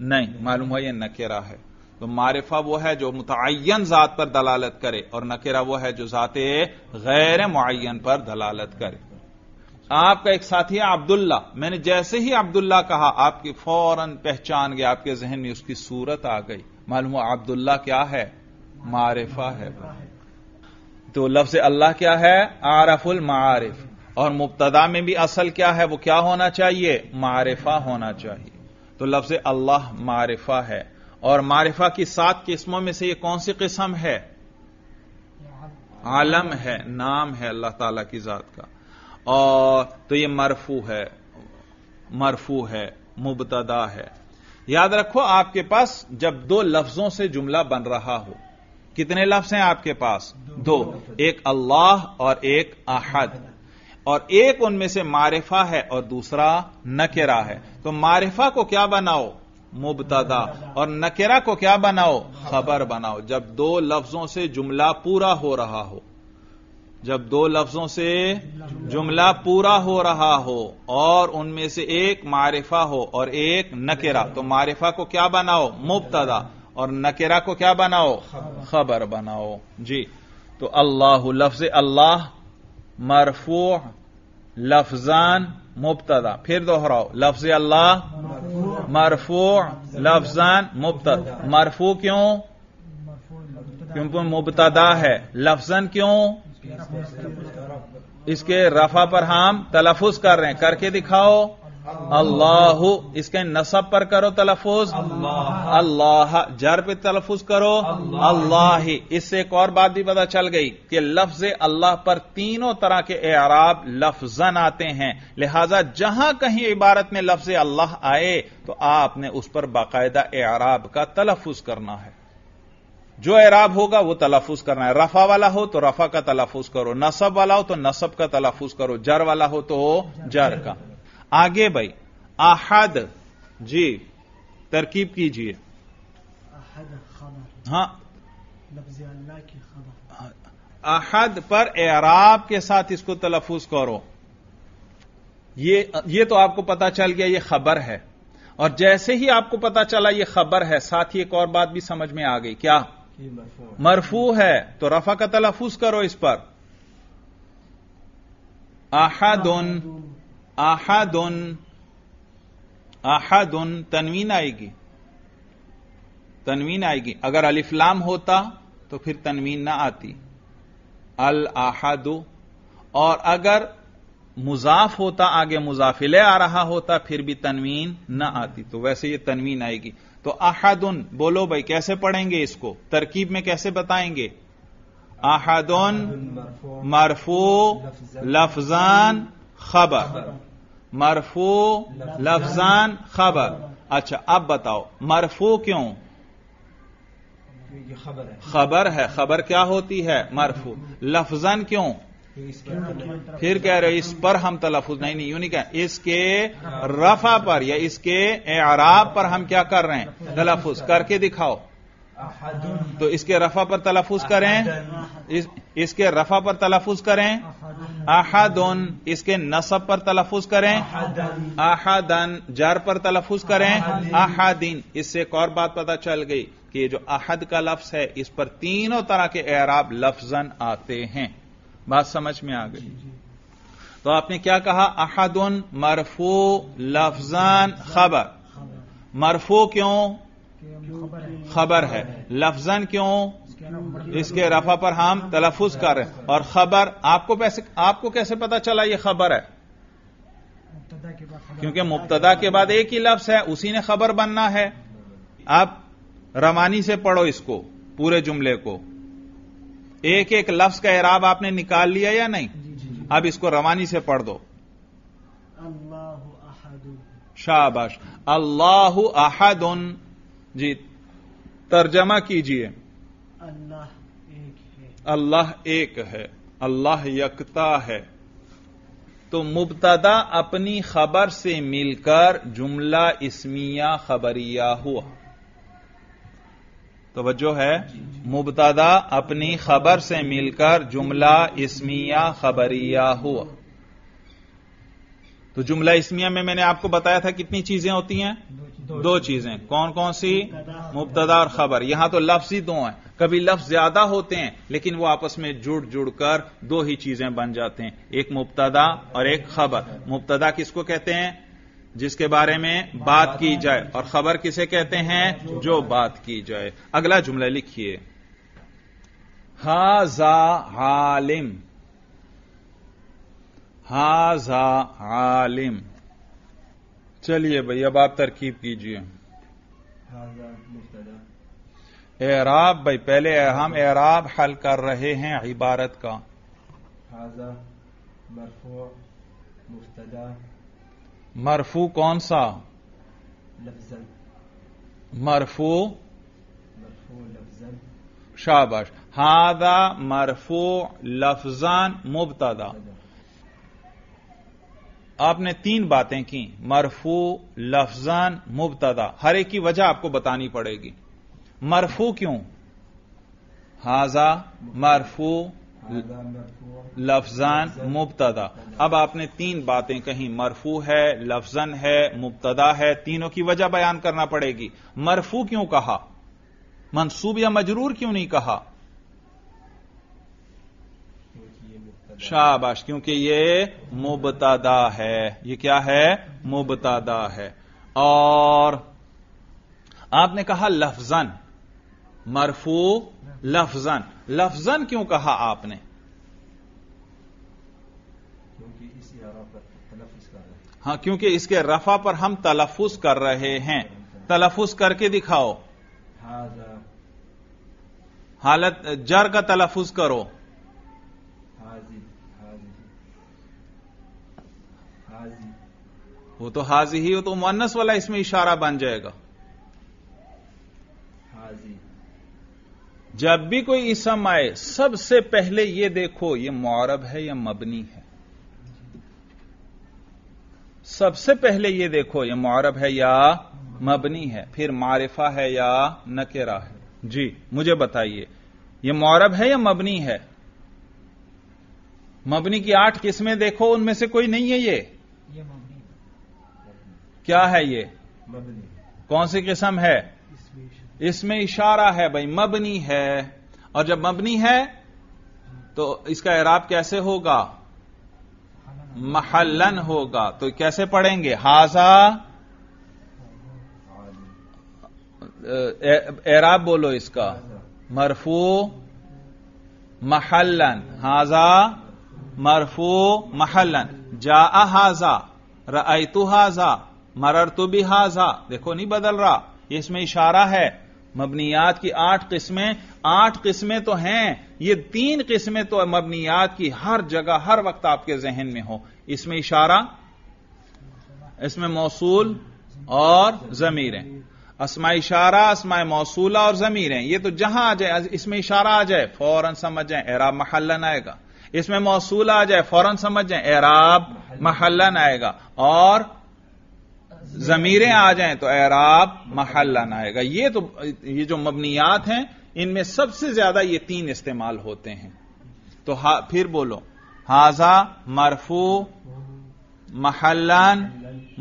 नहीं मालूम है यह नकेरा है तो मारिफा वो है जो मुतन ज़ात पर दलालत करे और नकेरा वो है जो जाते गैर मुन पर दलालत करे आपका एक साथी है अब्दुल्ला मैंने जैसे ही अब्दुल्ला कहा आपकी फौरन पहचान गया आपके जहन में उसकी सूरत आ गई मालूम हुआ अब्दुल्ला क्या है मारिफा है तो लफ्ज अल्लाह क्या है आरफुल मारिफ और मुबतदा में भी असल क्या है वो क्या होना चाहिए मारिफा होना चाहिए तो लफ्ज अल्लाह मारिफा है और मारिफा की सात किस्मों में से यह कौन सी किस्म है आलम है नाम है अल्लाह ताला की जात का और तो ये मरफू है मरफू है मुबतदा है याद रखो आपके पास जब दो लफ्जों से जुमला बन रहा हो कितने लफ्ज हैं आपके पास दो, दो। एक अल्लाह और एक अहद और एक उनमें से मारिफा है और दूसरा नकेरा है तो मारिफा को क्या बनाओ मुबतदा और नकेरा को क्या बनाओ खबर बनाओ जब दो लफ्जों से जुमला पूरा हो रहा हो जब दो लफ्जों से जुमला पूरा हो रहा हो और उनमें से एक मारिफा हो और एक नकेरा तो मारिफा को क्या बनाओ मुबतदा और नकेरा को क्या बनाओ खबर बनाओ जी तो अल्लाह लफ्ज अल्लाह मरफू लफजान मुबतदा फिर दोहराओ लफ्ज अल्लाह मरफू लफजान मुबतद मरफू क्यों क्योंकि मुबतदा है लफजन क्यों इसके रफा पर हम तलफुज कर रहे हैं करके दिखाओ अल्लाह इसके नसब पर करो तलफुज अल्लाह जर पे तलफुज करो अल्लाह इससे एक और बात भी पता चल गई कि लफ्ज अल्लाह पर तीनों तरह के एराब लफजन आते हैं लिहाजा जहां कहीं इबारत में लफ्ज अल्लाह आए तो आपने उस पर बाकायदा एराब का तलफुज करना है जो एराब होगा वो तलफुज करना है रफा वाला हो तो रफा का तलफुज करो नसब वाला हो तो नसब का तलफुज करो जर वाला हो तो जर का आगे भाई आहद जी तरकीब कीजिए हाँ अहद पर एराब के साथ इसको तलफुज करो ये ये तो आपको पता चल गया ये खबर है और जैसे ही आपको पता चला ये खबर है साथ ही एक और बात भी समझ में आ गई क्या मरफू है तो रफा का तलफुज करो इस पर अहद आहादुन आहादुन तनवीन आएगी तनवीन आएगी अगर अलिफ्लाम होता तो फिर तनवीन ना आती अल आहादु और अगर मुजाफ होता आगे मुजाफिले आ रहा होता फिर भी तनवीन ना आती तो वैसे ये तनवीन आएगी तो आहादुन बोलो भाई कैसे पढ़ेंगे इसको तरकीब में कैसे बताएंगे आहादुन मरफू लफजान खबर मरफो लफजान खबर अच्छा अब बताओ मरफो क्यों खबर है खबर है खबर क्या होती है मरफू लफजन क्यों फिर कह रहे इस पर हम तलफुज नहीं नहीं यूं नहीं कह इसके रफा पर या इसके एराब पर हम क्या कर रहे हैं तलफुज करके दिखाओ तो इसके रफा पर तलफुज करें इस, इसके रफा पर तलफुज करें आहादन इसके नसब पर तलफुज करें आहादन जार पर तलफुज करें आहादीन इससे एक और बात पता चल गई कि जो अहद का लफ्ज है इस पर तीनों तरह के एराब लफजन आते हैं बात समझ में आ गई तो आपने क्या कहा अहदन मरफू लफजन खबर मरफू क्यों खबर है लफजन क्यों इसके रफा पर हम तलफुज कर रहे हैं और खबर आपको पैसे आपको कैसे पता चला यह खबर है क्योंकि मुबतदा के बाद एक ही लफ्ज है उसी ने खबर बनना है आप रमानी से पढ़ो इसको पूरे जुमले को एक एक लफ्ज का एराब आपने निकाल लिया या नहीं अब इसको रवानी से पढ़ दो शाबाश अल्लाह अहदुन जी तर्जमा कीजिए अल्लाह एक है अल्लाह एक है अल्लाह यकता है तो मुबतदा अपनी खबर से मिलकर जुमला इसमिया खबरिया हुआ तो जो है मुबतदा अपनी खबर से मिलकर जुमला इसमिया खबरिया हुआ तो जुमला इसमिया में मैंने आपको बताया था कितनी चीजें होती हैं दो चीजें कौन कौन सी मुबतदा और खबर यहां तो लफ्ज ही दो हैं कभी लफ्ज ज्यादा होते हैं लेकिन वो आपस में जुड़ जुड़ कर दो ही चीजें बन जाते हैं एक मुबतदा और एक खबर मुबतदा किसको कहते हैं जिसके बारे में बात की जाए और खबर किसे कहते हैं जो बात की जाए अगला जुमला लिखिए हाजा आलिम हाजा आलिम चलिए भाई अब आप तरकीब कीजिए एराब भाई पहले हम एराब हल कर रहे हैं इबारत का मरफू कौन सा मरफू शाबाश हादा मरफू लफजान मुबतदा आपने तीन बातें की मरफू लफजान मुबतदा हर एक की वजह आपको बतानी पड़ेगी मरफू क्यों हाजा मरफू लफजान मुबतदा अब आपने तीन बातें कही मरफू है लफजन है मुबतदा है तीनों की वजह बयान करना पड़ेगी मरफू क्यों कहा मनसूब या मजरूर क्यों नहीं कहा शाबाश क्योंकि ये मुबतादा है ये क्या है मुबतादा है और आपने कहा लफजन मरफू लफजन लफजन क्यों कहा आपने हाँ क्योंकि इसके रफा पर हम तलफुज कर रहे हैं तलफुज करके दिखाओ हालत जर का तलफुज करो वो तो हाजी ही वो तो मुन्नस वाला इसमें इशारा बन जाएगा हाजी जब भी कोई इसम आए सबसे पहले ये देखो ये मौरब है या मबनी है सबसे पहले ये देखो ये मौरब है या मबनी है फिर मारिफा है या नकेरा है जी मुझे बताइए ये मौरब है या मबनी है मबनी की आठ किस्में देखो उनमें से कोई नहीं है ये क्या है ये कौन सी किस्म है इसमें इशारा है भाई मबनी है और जब मबनी है तो इसका इराब कैसे होगा महलन होगा तो कैसे पढ़ेंगे हाजा एराब बोलो इसका मरफू महलन हाजा मरफू महलन जा हाजा रतु हाजा मरर तो भी हाजा देखो नहीं बदल रहा इसमें इशारा है मबनियात की आठ किस्में आठ किस्में तो हैं ये तीन किस्में तो मबनियात की हर जगह हर वक्त आपके जहन में हो इसमें इशारा इसमें मौसू और जमीरें असमा इशारा असमाय मौसूला और जमीरें ये तो जहां आ जाए इसमें इशारा आ जाए फौरन समझ जाए एरा महलन आएगा इसमें मौसूल आ जाए फौरन समझ जाए एराब महलन आएगा और जमीरें आ जाए तो एराब महलन आएगा ये तो ये जो मबनियात हैं इनमें सबसे ज्यादा ये तीन इस्तेमाल होते हैं तो फिर बोलो हाजा मरफू महलन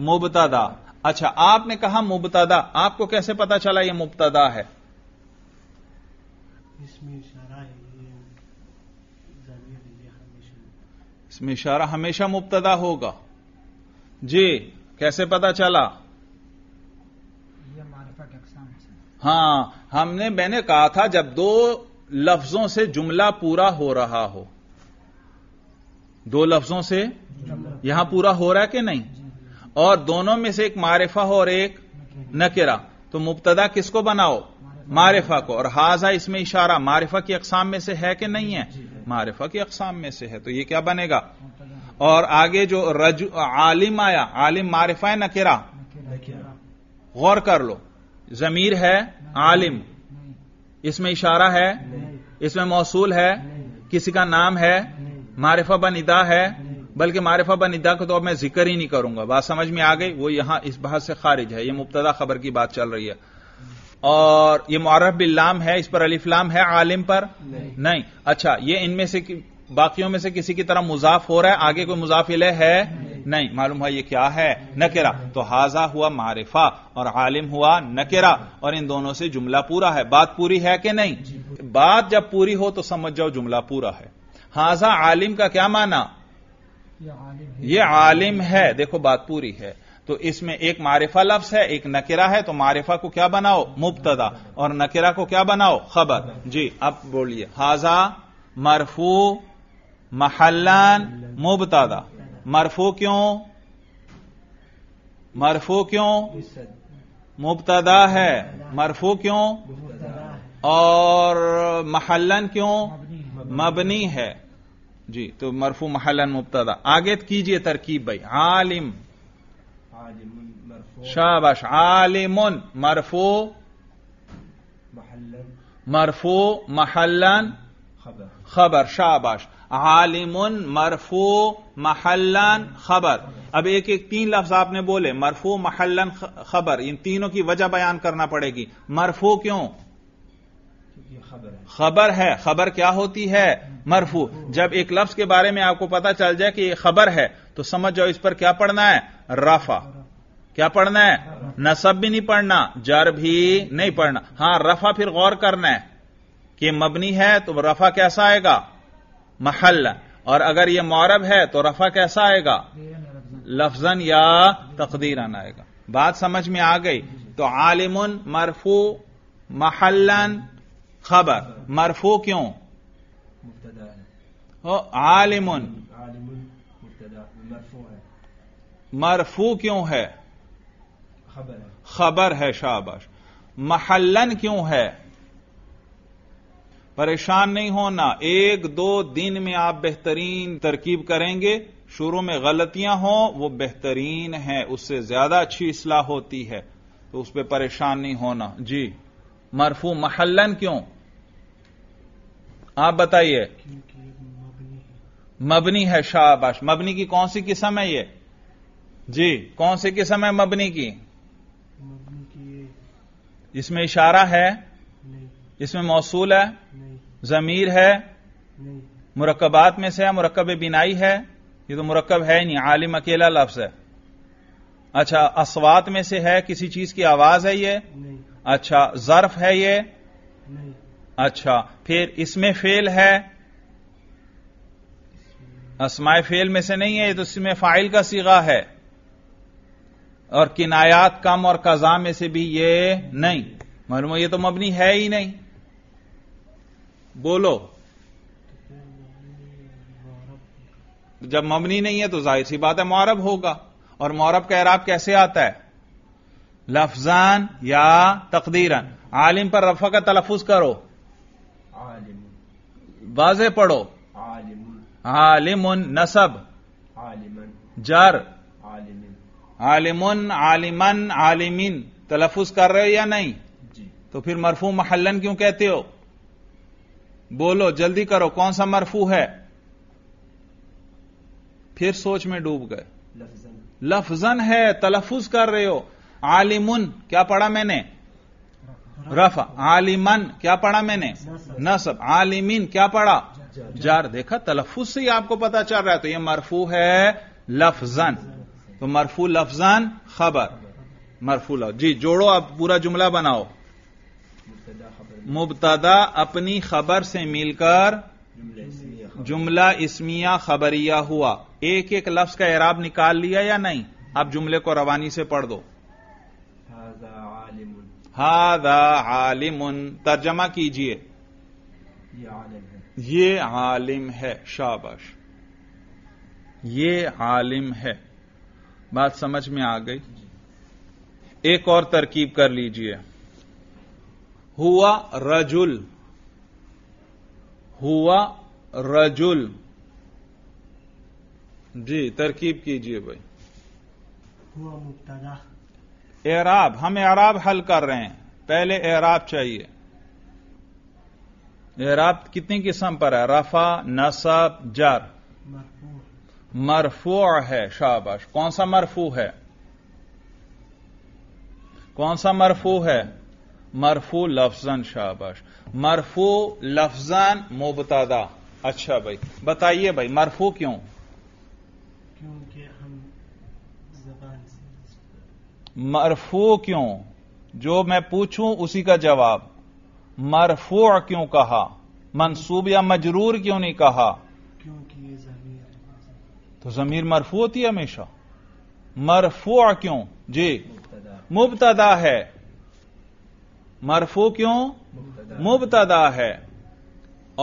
मुबतदा अच्छा आपने कहा मुबतदा आपको कैसे पता चला यह मुबतदा है इसमें इशारा हमेशा मुबतदा होगा जी कैसे पता चला हां हमने मैंने कहा था जब दो लफ्जों से जुमला पूरा हो रहा हो दो लफ्जों से यहां पूरा हो रहा है कि नहीं और दोनों में से एक मारिफा हो और एक नकेरा तो मुबतदा किसको बनाओ मारिफा को और हाजा इसमें इशारा मारिफा की अकसाम में से है कि नहीं है मारिफा की अकसाम में से है तो ये क्या बनेगा और आगे जो रज आलिम आया आलिम मारिफा है नकेरा गौर कर लो जमीर है आलिम इसमें इशारा है इसमें मौसूल है किसी का नाम है मारिफा बनिदा है बल्कि मारिफा बनिदा को तो अब मैं जिक्र ही नहीं करूंगा बात समझ में आ गई वो यहां इस बात से खारिज है यह मुबतदा खबर की बात चल रही है और ये मौरफ बिल्लाम है इस पर अलिफ्लाम है आलिम पर नहीं, नहीं। अच्छा ये इनमें से बाकियों में से किसी की तरह मुजाफ हो रहा है आगे कोई मुजाफिल है नहीं, नहीं मालूम है ये क्या है नकेरा तो हाजा हुआ मारिफा और आलिम हुआ नकेरा और इन दोनों से जुमला पूरा है बात पूरी है कि नहीं बात जब पूरी हो तो समझ जाओ जुमला पूरा है हाजा आलिम का क्या माना ये आलिम है देखो बात पूरी है तो इसमें एक मारिफा लफ्स है एक नकिरा है तो मारिफा को क्या बनाओ मुबतदा और नकिरा को क्या बनाओ खबर जी अब बोलिए हाजा मरफू महलान मुबतदा मरफू क्यों मरफू क्यों मुबतदा है मरफू क्यों और महलन क्यों मबनी है जी तो मरफू महलन मुबतदा आगे कीजिए तरकीब भाई आलिम शाबाश आलिमुन मरफो عالم महलन खबर शाबाश आलिमुन मरफू महलन खबर अब एक एक तीन लफ्ज आपने बोले मरफू महलन खबर इन तीनों की वजह बयान करना पड़ेगी मरफू क्यों खबर है खबर है खबर क्या होती है मरफू जब एक लफ्ज के बारे में आपको पता चल जाए कि यह खबर है तो समझ जाओ इस पर क्या पढ़ना है रफा क्या पढ़ना है नसब भी नहीं पढ़ना जर भी नहीं पढ़ना हां रफा फिर गौर करना है कि मबनी है तो रफा कैसा आएगा महल और अगर यह मौरब है तो रफा कैसा आएगा लफजन या तकदीरन आएगा बात समझ में आ गई तो आलिमुन मरफू महलन खबर मरफू क्यों हो आलिमुन मरफू क्यों है खबर है शाबाश महलन क्यों है परेशान नहीं होना एक दो दिन में आप बेहतरीन तरकीब करेंगे शुरू में गलतियां हों वो बेहतरीन है उससे ज्यादा अच्छी इसलाह होती है तो उस पर परेशान नहीं होना जी मरफू महलन क्यों आप बताइए मबनी है शाबाश मबनी की कौन सी किस्म है यह जी कौन से किस्म है मबनी की मबनी की इसमें इशारा है इसमें मौसूल है जमीर है मुरकबात में से है मुरकब बिनाई है ये तो मुरकब है नहीं आलिम अकेला लफ्ज है अच्छा असवात में से है किसी चीज की आवाज है ये अच्छा जर्फ है ये अच्छा फिर इसमें फेल है असमाय फेल में से नहीं है ये तो इसमें फाइल का सीगा है और किनायात कम और कजा में से भी ये नहीं मालूम ये तो मबनी है ही नहीं बोलो जब मबनी नहीं है तो जाहिर सी बात है मौरब होगा और मौरब का एराब कैसे आता है लफजान या तकदीरन आलिम पर रफा का तलफुज करो वाजे पढ़ो आलिम आलिम नसब आलिमन जर आलिमुन आलिमन आलिमिन तलफुज कर रहे हो या नहीं तो फिर मरफू महलन क्यों कहते हो बोलो जल्दी करो कौन सा मरफू है फिर सोच में डूब गए लफजन है तलफुज कर रहे हो आलिमुन क्या पढ़ा मैंने रफा आलिमन क्या पढ़ा मैंने नसब आलिमिन क्या पढ़ा जार देखा तलफुज से ही आपको पता चल रहा है तो यह मरफू है लफजन तो मरफू लफजान खबर मरफू जी जोड़ो आप पूरा जुमला बनाओ मुबतदा अपनी खबर से मिलकर जुमला इसमिया खबरिया हुआ एक एक लफ्ज का एराब निकाल लिया या नहीं आप जुमले को रवानी से पढ़ दो हादा आलिमुन तर्जमा कीजिए ये आलिम है शाबाश ये आलिम है बात समझ में आ गई एक और तरकीब कर लीजिए हुआ रजुल हुआ रजुल जी तरकीब कीजिए भाई हुआ मुबतदा एराब हम एराब हल कर रहे हैं पहले एराब चाहिए एराब कितनी किस्म पर है रफा नसब जर मरफू है शाबाश कौन सा मरफू है कौन सा मरफू है मरफू लफजन शाबाश मरफू लफजन मोबतादा अच्छा भाई बताइए भाई मरफू क्यों क्योंकि हम जबान से मरफू क्यों जो मैं पूछूं उसी का जवाब मरफू क्यों कहा मंसूब या मजरूर क्यों नहीं कहा क्योंकि तो जमीर मरफू होती है हमेशा मरफू क्यों जी मुबतदा है मरफू क्यों मुबतदा है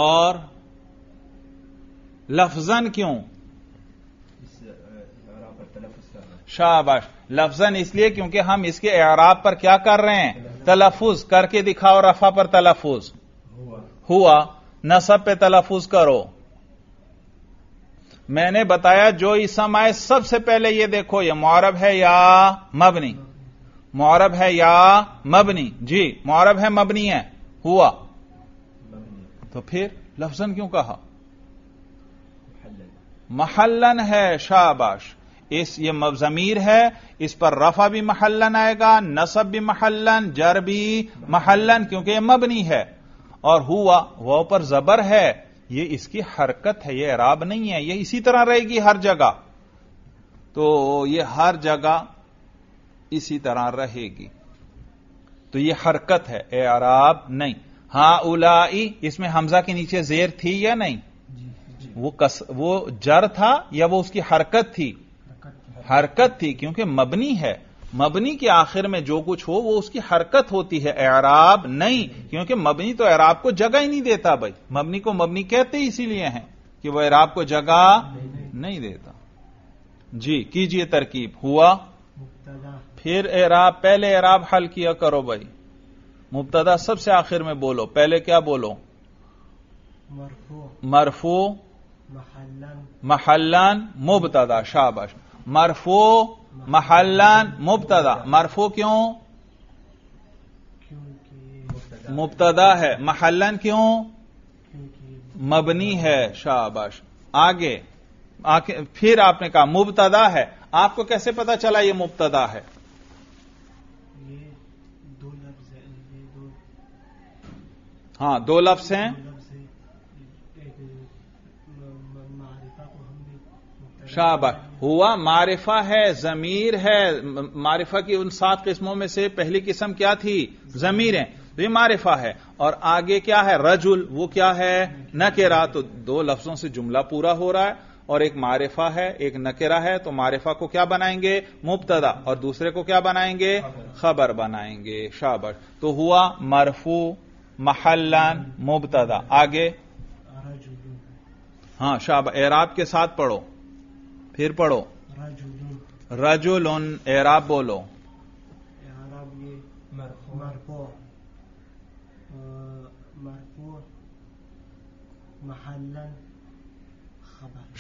और लफजन क्यों शाबाश लफजन इसलिए क्योंकि हम इसके एराब पर क्या कर रहे हैं तलफुज करके दिखाओ रफा पर तलफुज हुआ, हुआ नसब पे तलफुज करो मैंने बताया जो इसम आए सबसे पहले ये देखो ये मौरब है या मबनी मौरब है या मबनी जी मौरब है मबनी है हुआ तो फिर लफ्जन क्यों कहा महलन है शाबाश इस ये जमीर है इस पर रफा भी महलन आएगा नसब भी महलन जर भी महलन क्योंकि यह मबनी है और हुआ वह ऊपर जबर है ये इसकी हरकत है ये एराब नहीं है ये इसी तरह रहेगी हर जगह तो ये हर जगह इसी तरह रहेगी तो ये हरकत है ए अराब नहीं हां उलाई इसमें हमजा के नीचे जेर थी या नहीं वो कस वो जर था या वो उसकी हरकत थी हरकत थी क्योंकि मबनी है मबनी के आखिर में जो कुछ हो वो उसकी हरकत होती है एराब नहीं क्योंकि मबनी तो एराब को जगह ही नहीं देता भाई मबनी को मबनी कहते ही इसीलिए हैं कि वह एराब को जगह नहीं देता जी कीजिए तरकीब हुआ फिर एराब पहले एराब हल किया करो भाई मुबतदा सबसे आखिर में बोलो पहले क्या बोलो मरफो महलन मुबतदा शाबाश मरफो महलन मुबतदा मरफू क्यों मुबतदा है महलन क्यों मबनी है शाबाश आगे फिर आपने कहा मुबतदा है आपको कैसे पता चला ये मुबतदा है हां दो लफ्ज हैं शाबाश हुआ मारिफा है जमीर है मारिफा की उन सात किस्मों में से पहली किस्म क्या थी जमीर है तो ये मारिफा है और आगे क्या है रजुल वो क्या है नकेरा तो दो लफ्जों से जुमला पूरा हो रहा है और एक मारिफा है एक नकेरा है तो मारिफा को क्या बनाएंगे मुबतदा और दूसरे को क्या बनाएंगे खबर बनाएंगे शाबर तो हुआ मरफू महल्लान मुबतदा आगे हां हाँ, शाब एराब के साथ पढ़ो फिर पढ़ो रजुल एराब बोलो एराब ये मरफो मरफो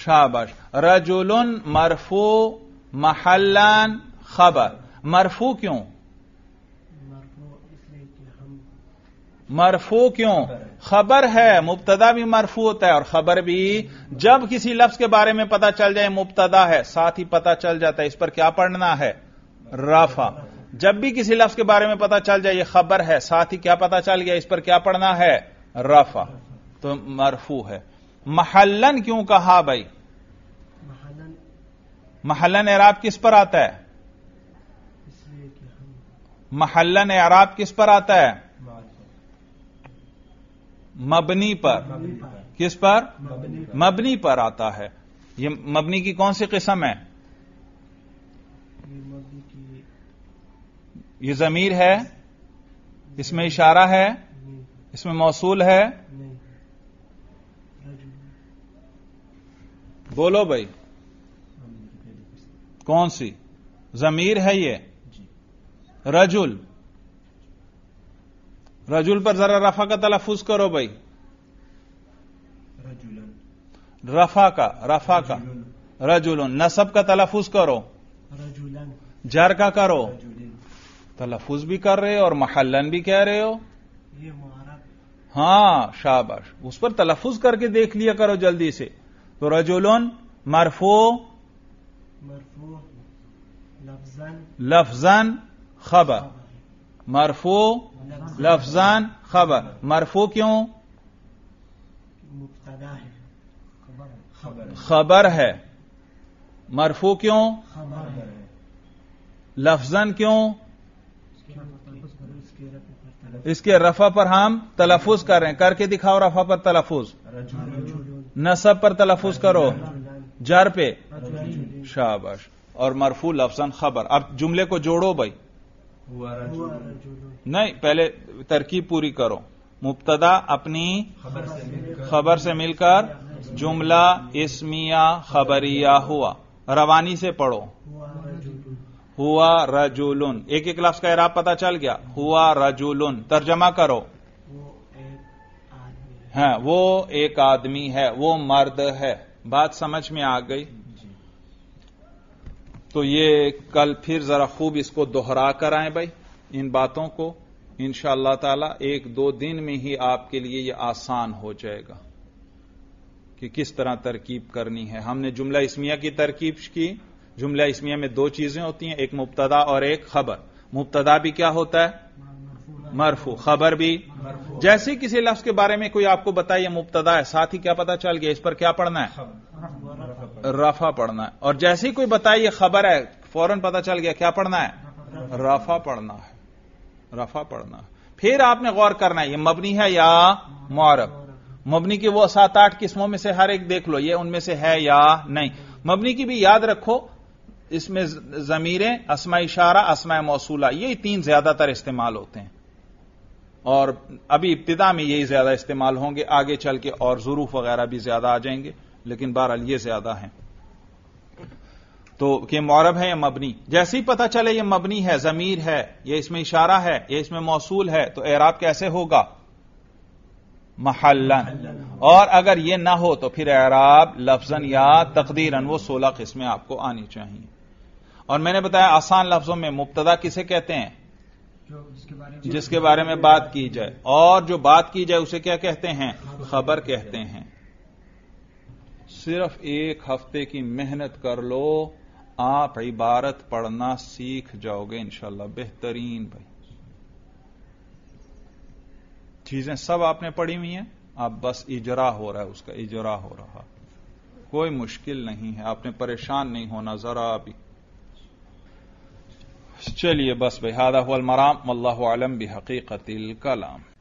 शाबाश रजुलन मरफो महलन खबर मरफू क्यों मरफू क्यों खबर है मुबतदा भी मरफू होता है और खबर भी जब किसी लफ्ज के बारे में पता चल जाए मुबतदा है साथ ही पता चल जाता है इस पर क्या पढ़ना है राफा जब भी किसी लफ्ज के बारे में पता चल जाए यह खबर है साथ ही क्या पता चल गया इस पर क्या पढ़ना है रफा तो मरफू है महलन क्यों कहा भाई महलन एराब किस पर आता है महलन एराब किस पर आता है मबनी पर किस पर मबनी पर आता है ये मबनी की कौन सी किस्म है ये जमीर है इसमें इशारा है इसमें मौसूल है बोलो भाई कौन सी जमीर है ये रजुल रजुल पर जरा रफा का तलफुज करो भाई रफा का रफा का रजुल नसब का तलाफुज करो रजुलन जर का करो तलफुज भी कर रहे हो और महलन भी कह रहे हो ये हां शाबाश उस पर तलफुज करके देख लिया करो जल्दी से तो रजुलन मरफो मरफो लफजन लफजन खबर मरफो लफजान खबर मरफो क्यों खबर है मरफो क्यों लफजन क्यों इसके रफा पर हम तलफुज कर रहे हैं करके दिखाओ रफा पर तलफुज नसब पर तलफुज करो जर पे शाबाश और मरफू लफजन खबर अब जुमले को जोड़ो भाई नहीं पहले तरकीब पूरी करो मुबतदा अपनी खबर से मिलकर, जुमला इसमिया खबरिया हुआ रवानी से पढ़ो हुआ रजुलन एक एक लफ्ज का इराब पता चल गया हुआ रजुलन तर्जमा करो है हाँ, वो एक आदमी है वो मर्द है बात समझ में आ गई तो ये कल फिर जरा खूब इसको दोहरा कर आए भाई इन बातों को इन ताला एक दो दिन में ही आपके लिए ये आसान हो जाएगा कि किस तरह तरकीब करनी है हमने जुमला इसमिया की तरकीब की जुमला इसमिया में दो चीजें होती हैं एक मुबतदा और एक खबर मुबतदा भी क्या होता है मरफू खबर भी जैसे किसी लफ्ज के बारे में कोई आपको बताए मुबतदा है साथ ही क्या पता चल गया इस पर क्या पढ़ना है रफा पढ़ना है और जैसे ही कोई बताए ये खबर है फौरन पता चल गया क्या पढ़ना है रफा पढ़ना है रफा पढ़ना है फिर आपने गौर करना है ये मबनी है या मौरब मबनी की वो सात आठ किस्मों में से हर एक देख लो ये उनमें से है या नहीं मबनी की भी याद रखो इसमें जमीरें असमा इशारा असमा मौसूला ये तीन ज्यादातर इस्तेमाल होते हैं और अभी इब्तदा में यही ज्यादा इस्तेमाल होंगे आगे चल के और जुरूफ वगैरह भी ज्यादा आ जाएंगे लेकिन बहरहाल ये ज्यादा है तो कि मौरब है या मबनी जैसे ही पता चले ये मबनी है जमीर है ये इसमें इशारा है ये इसमें मौसूल है तो एराब कैसे होगा महलन और अगर ये ना हो तो फिर एराब लफजन या तकदीरन वो सोलह किस्में आपको आनी चाहिए और मैंने बताया आसान लफ्जों में मुबतदा किसे कहते हैं जिसके बारे में बात की जाए और जो बात की जाए उसे क्या कहते हैं खबर कहते हैं सिर्फ एक हफ्ते की मेहनत कर लो आप इबारत पढ़ना सीख जाओगे इंशाला बेहतरीन भाई चीजें सब आपने पढ़ी हुई हैं आप बस इजरा हो रहा है उसका इजरा हो रहा कोई मुश्किल नहीं है आपने परेशान नहीं होना जरा भी चलिए बस भाई हादा हुआ मराम अल्लाह आलम भी हकीकत कलाम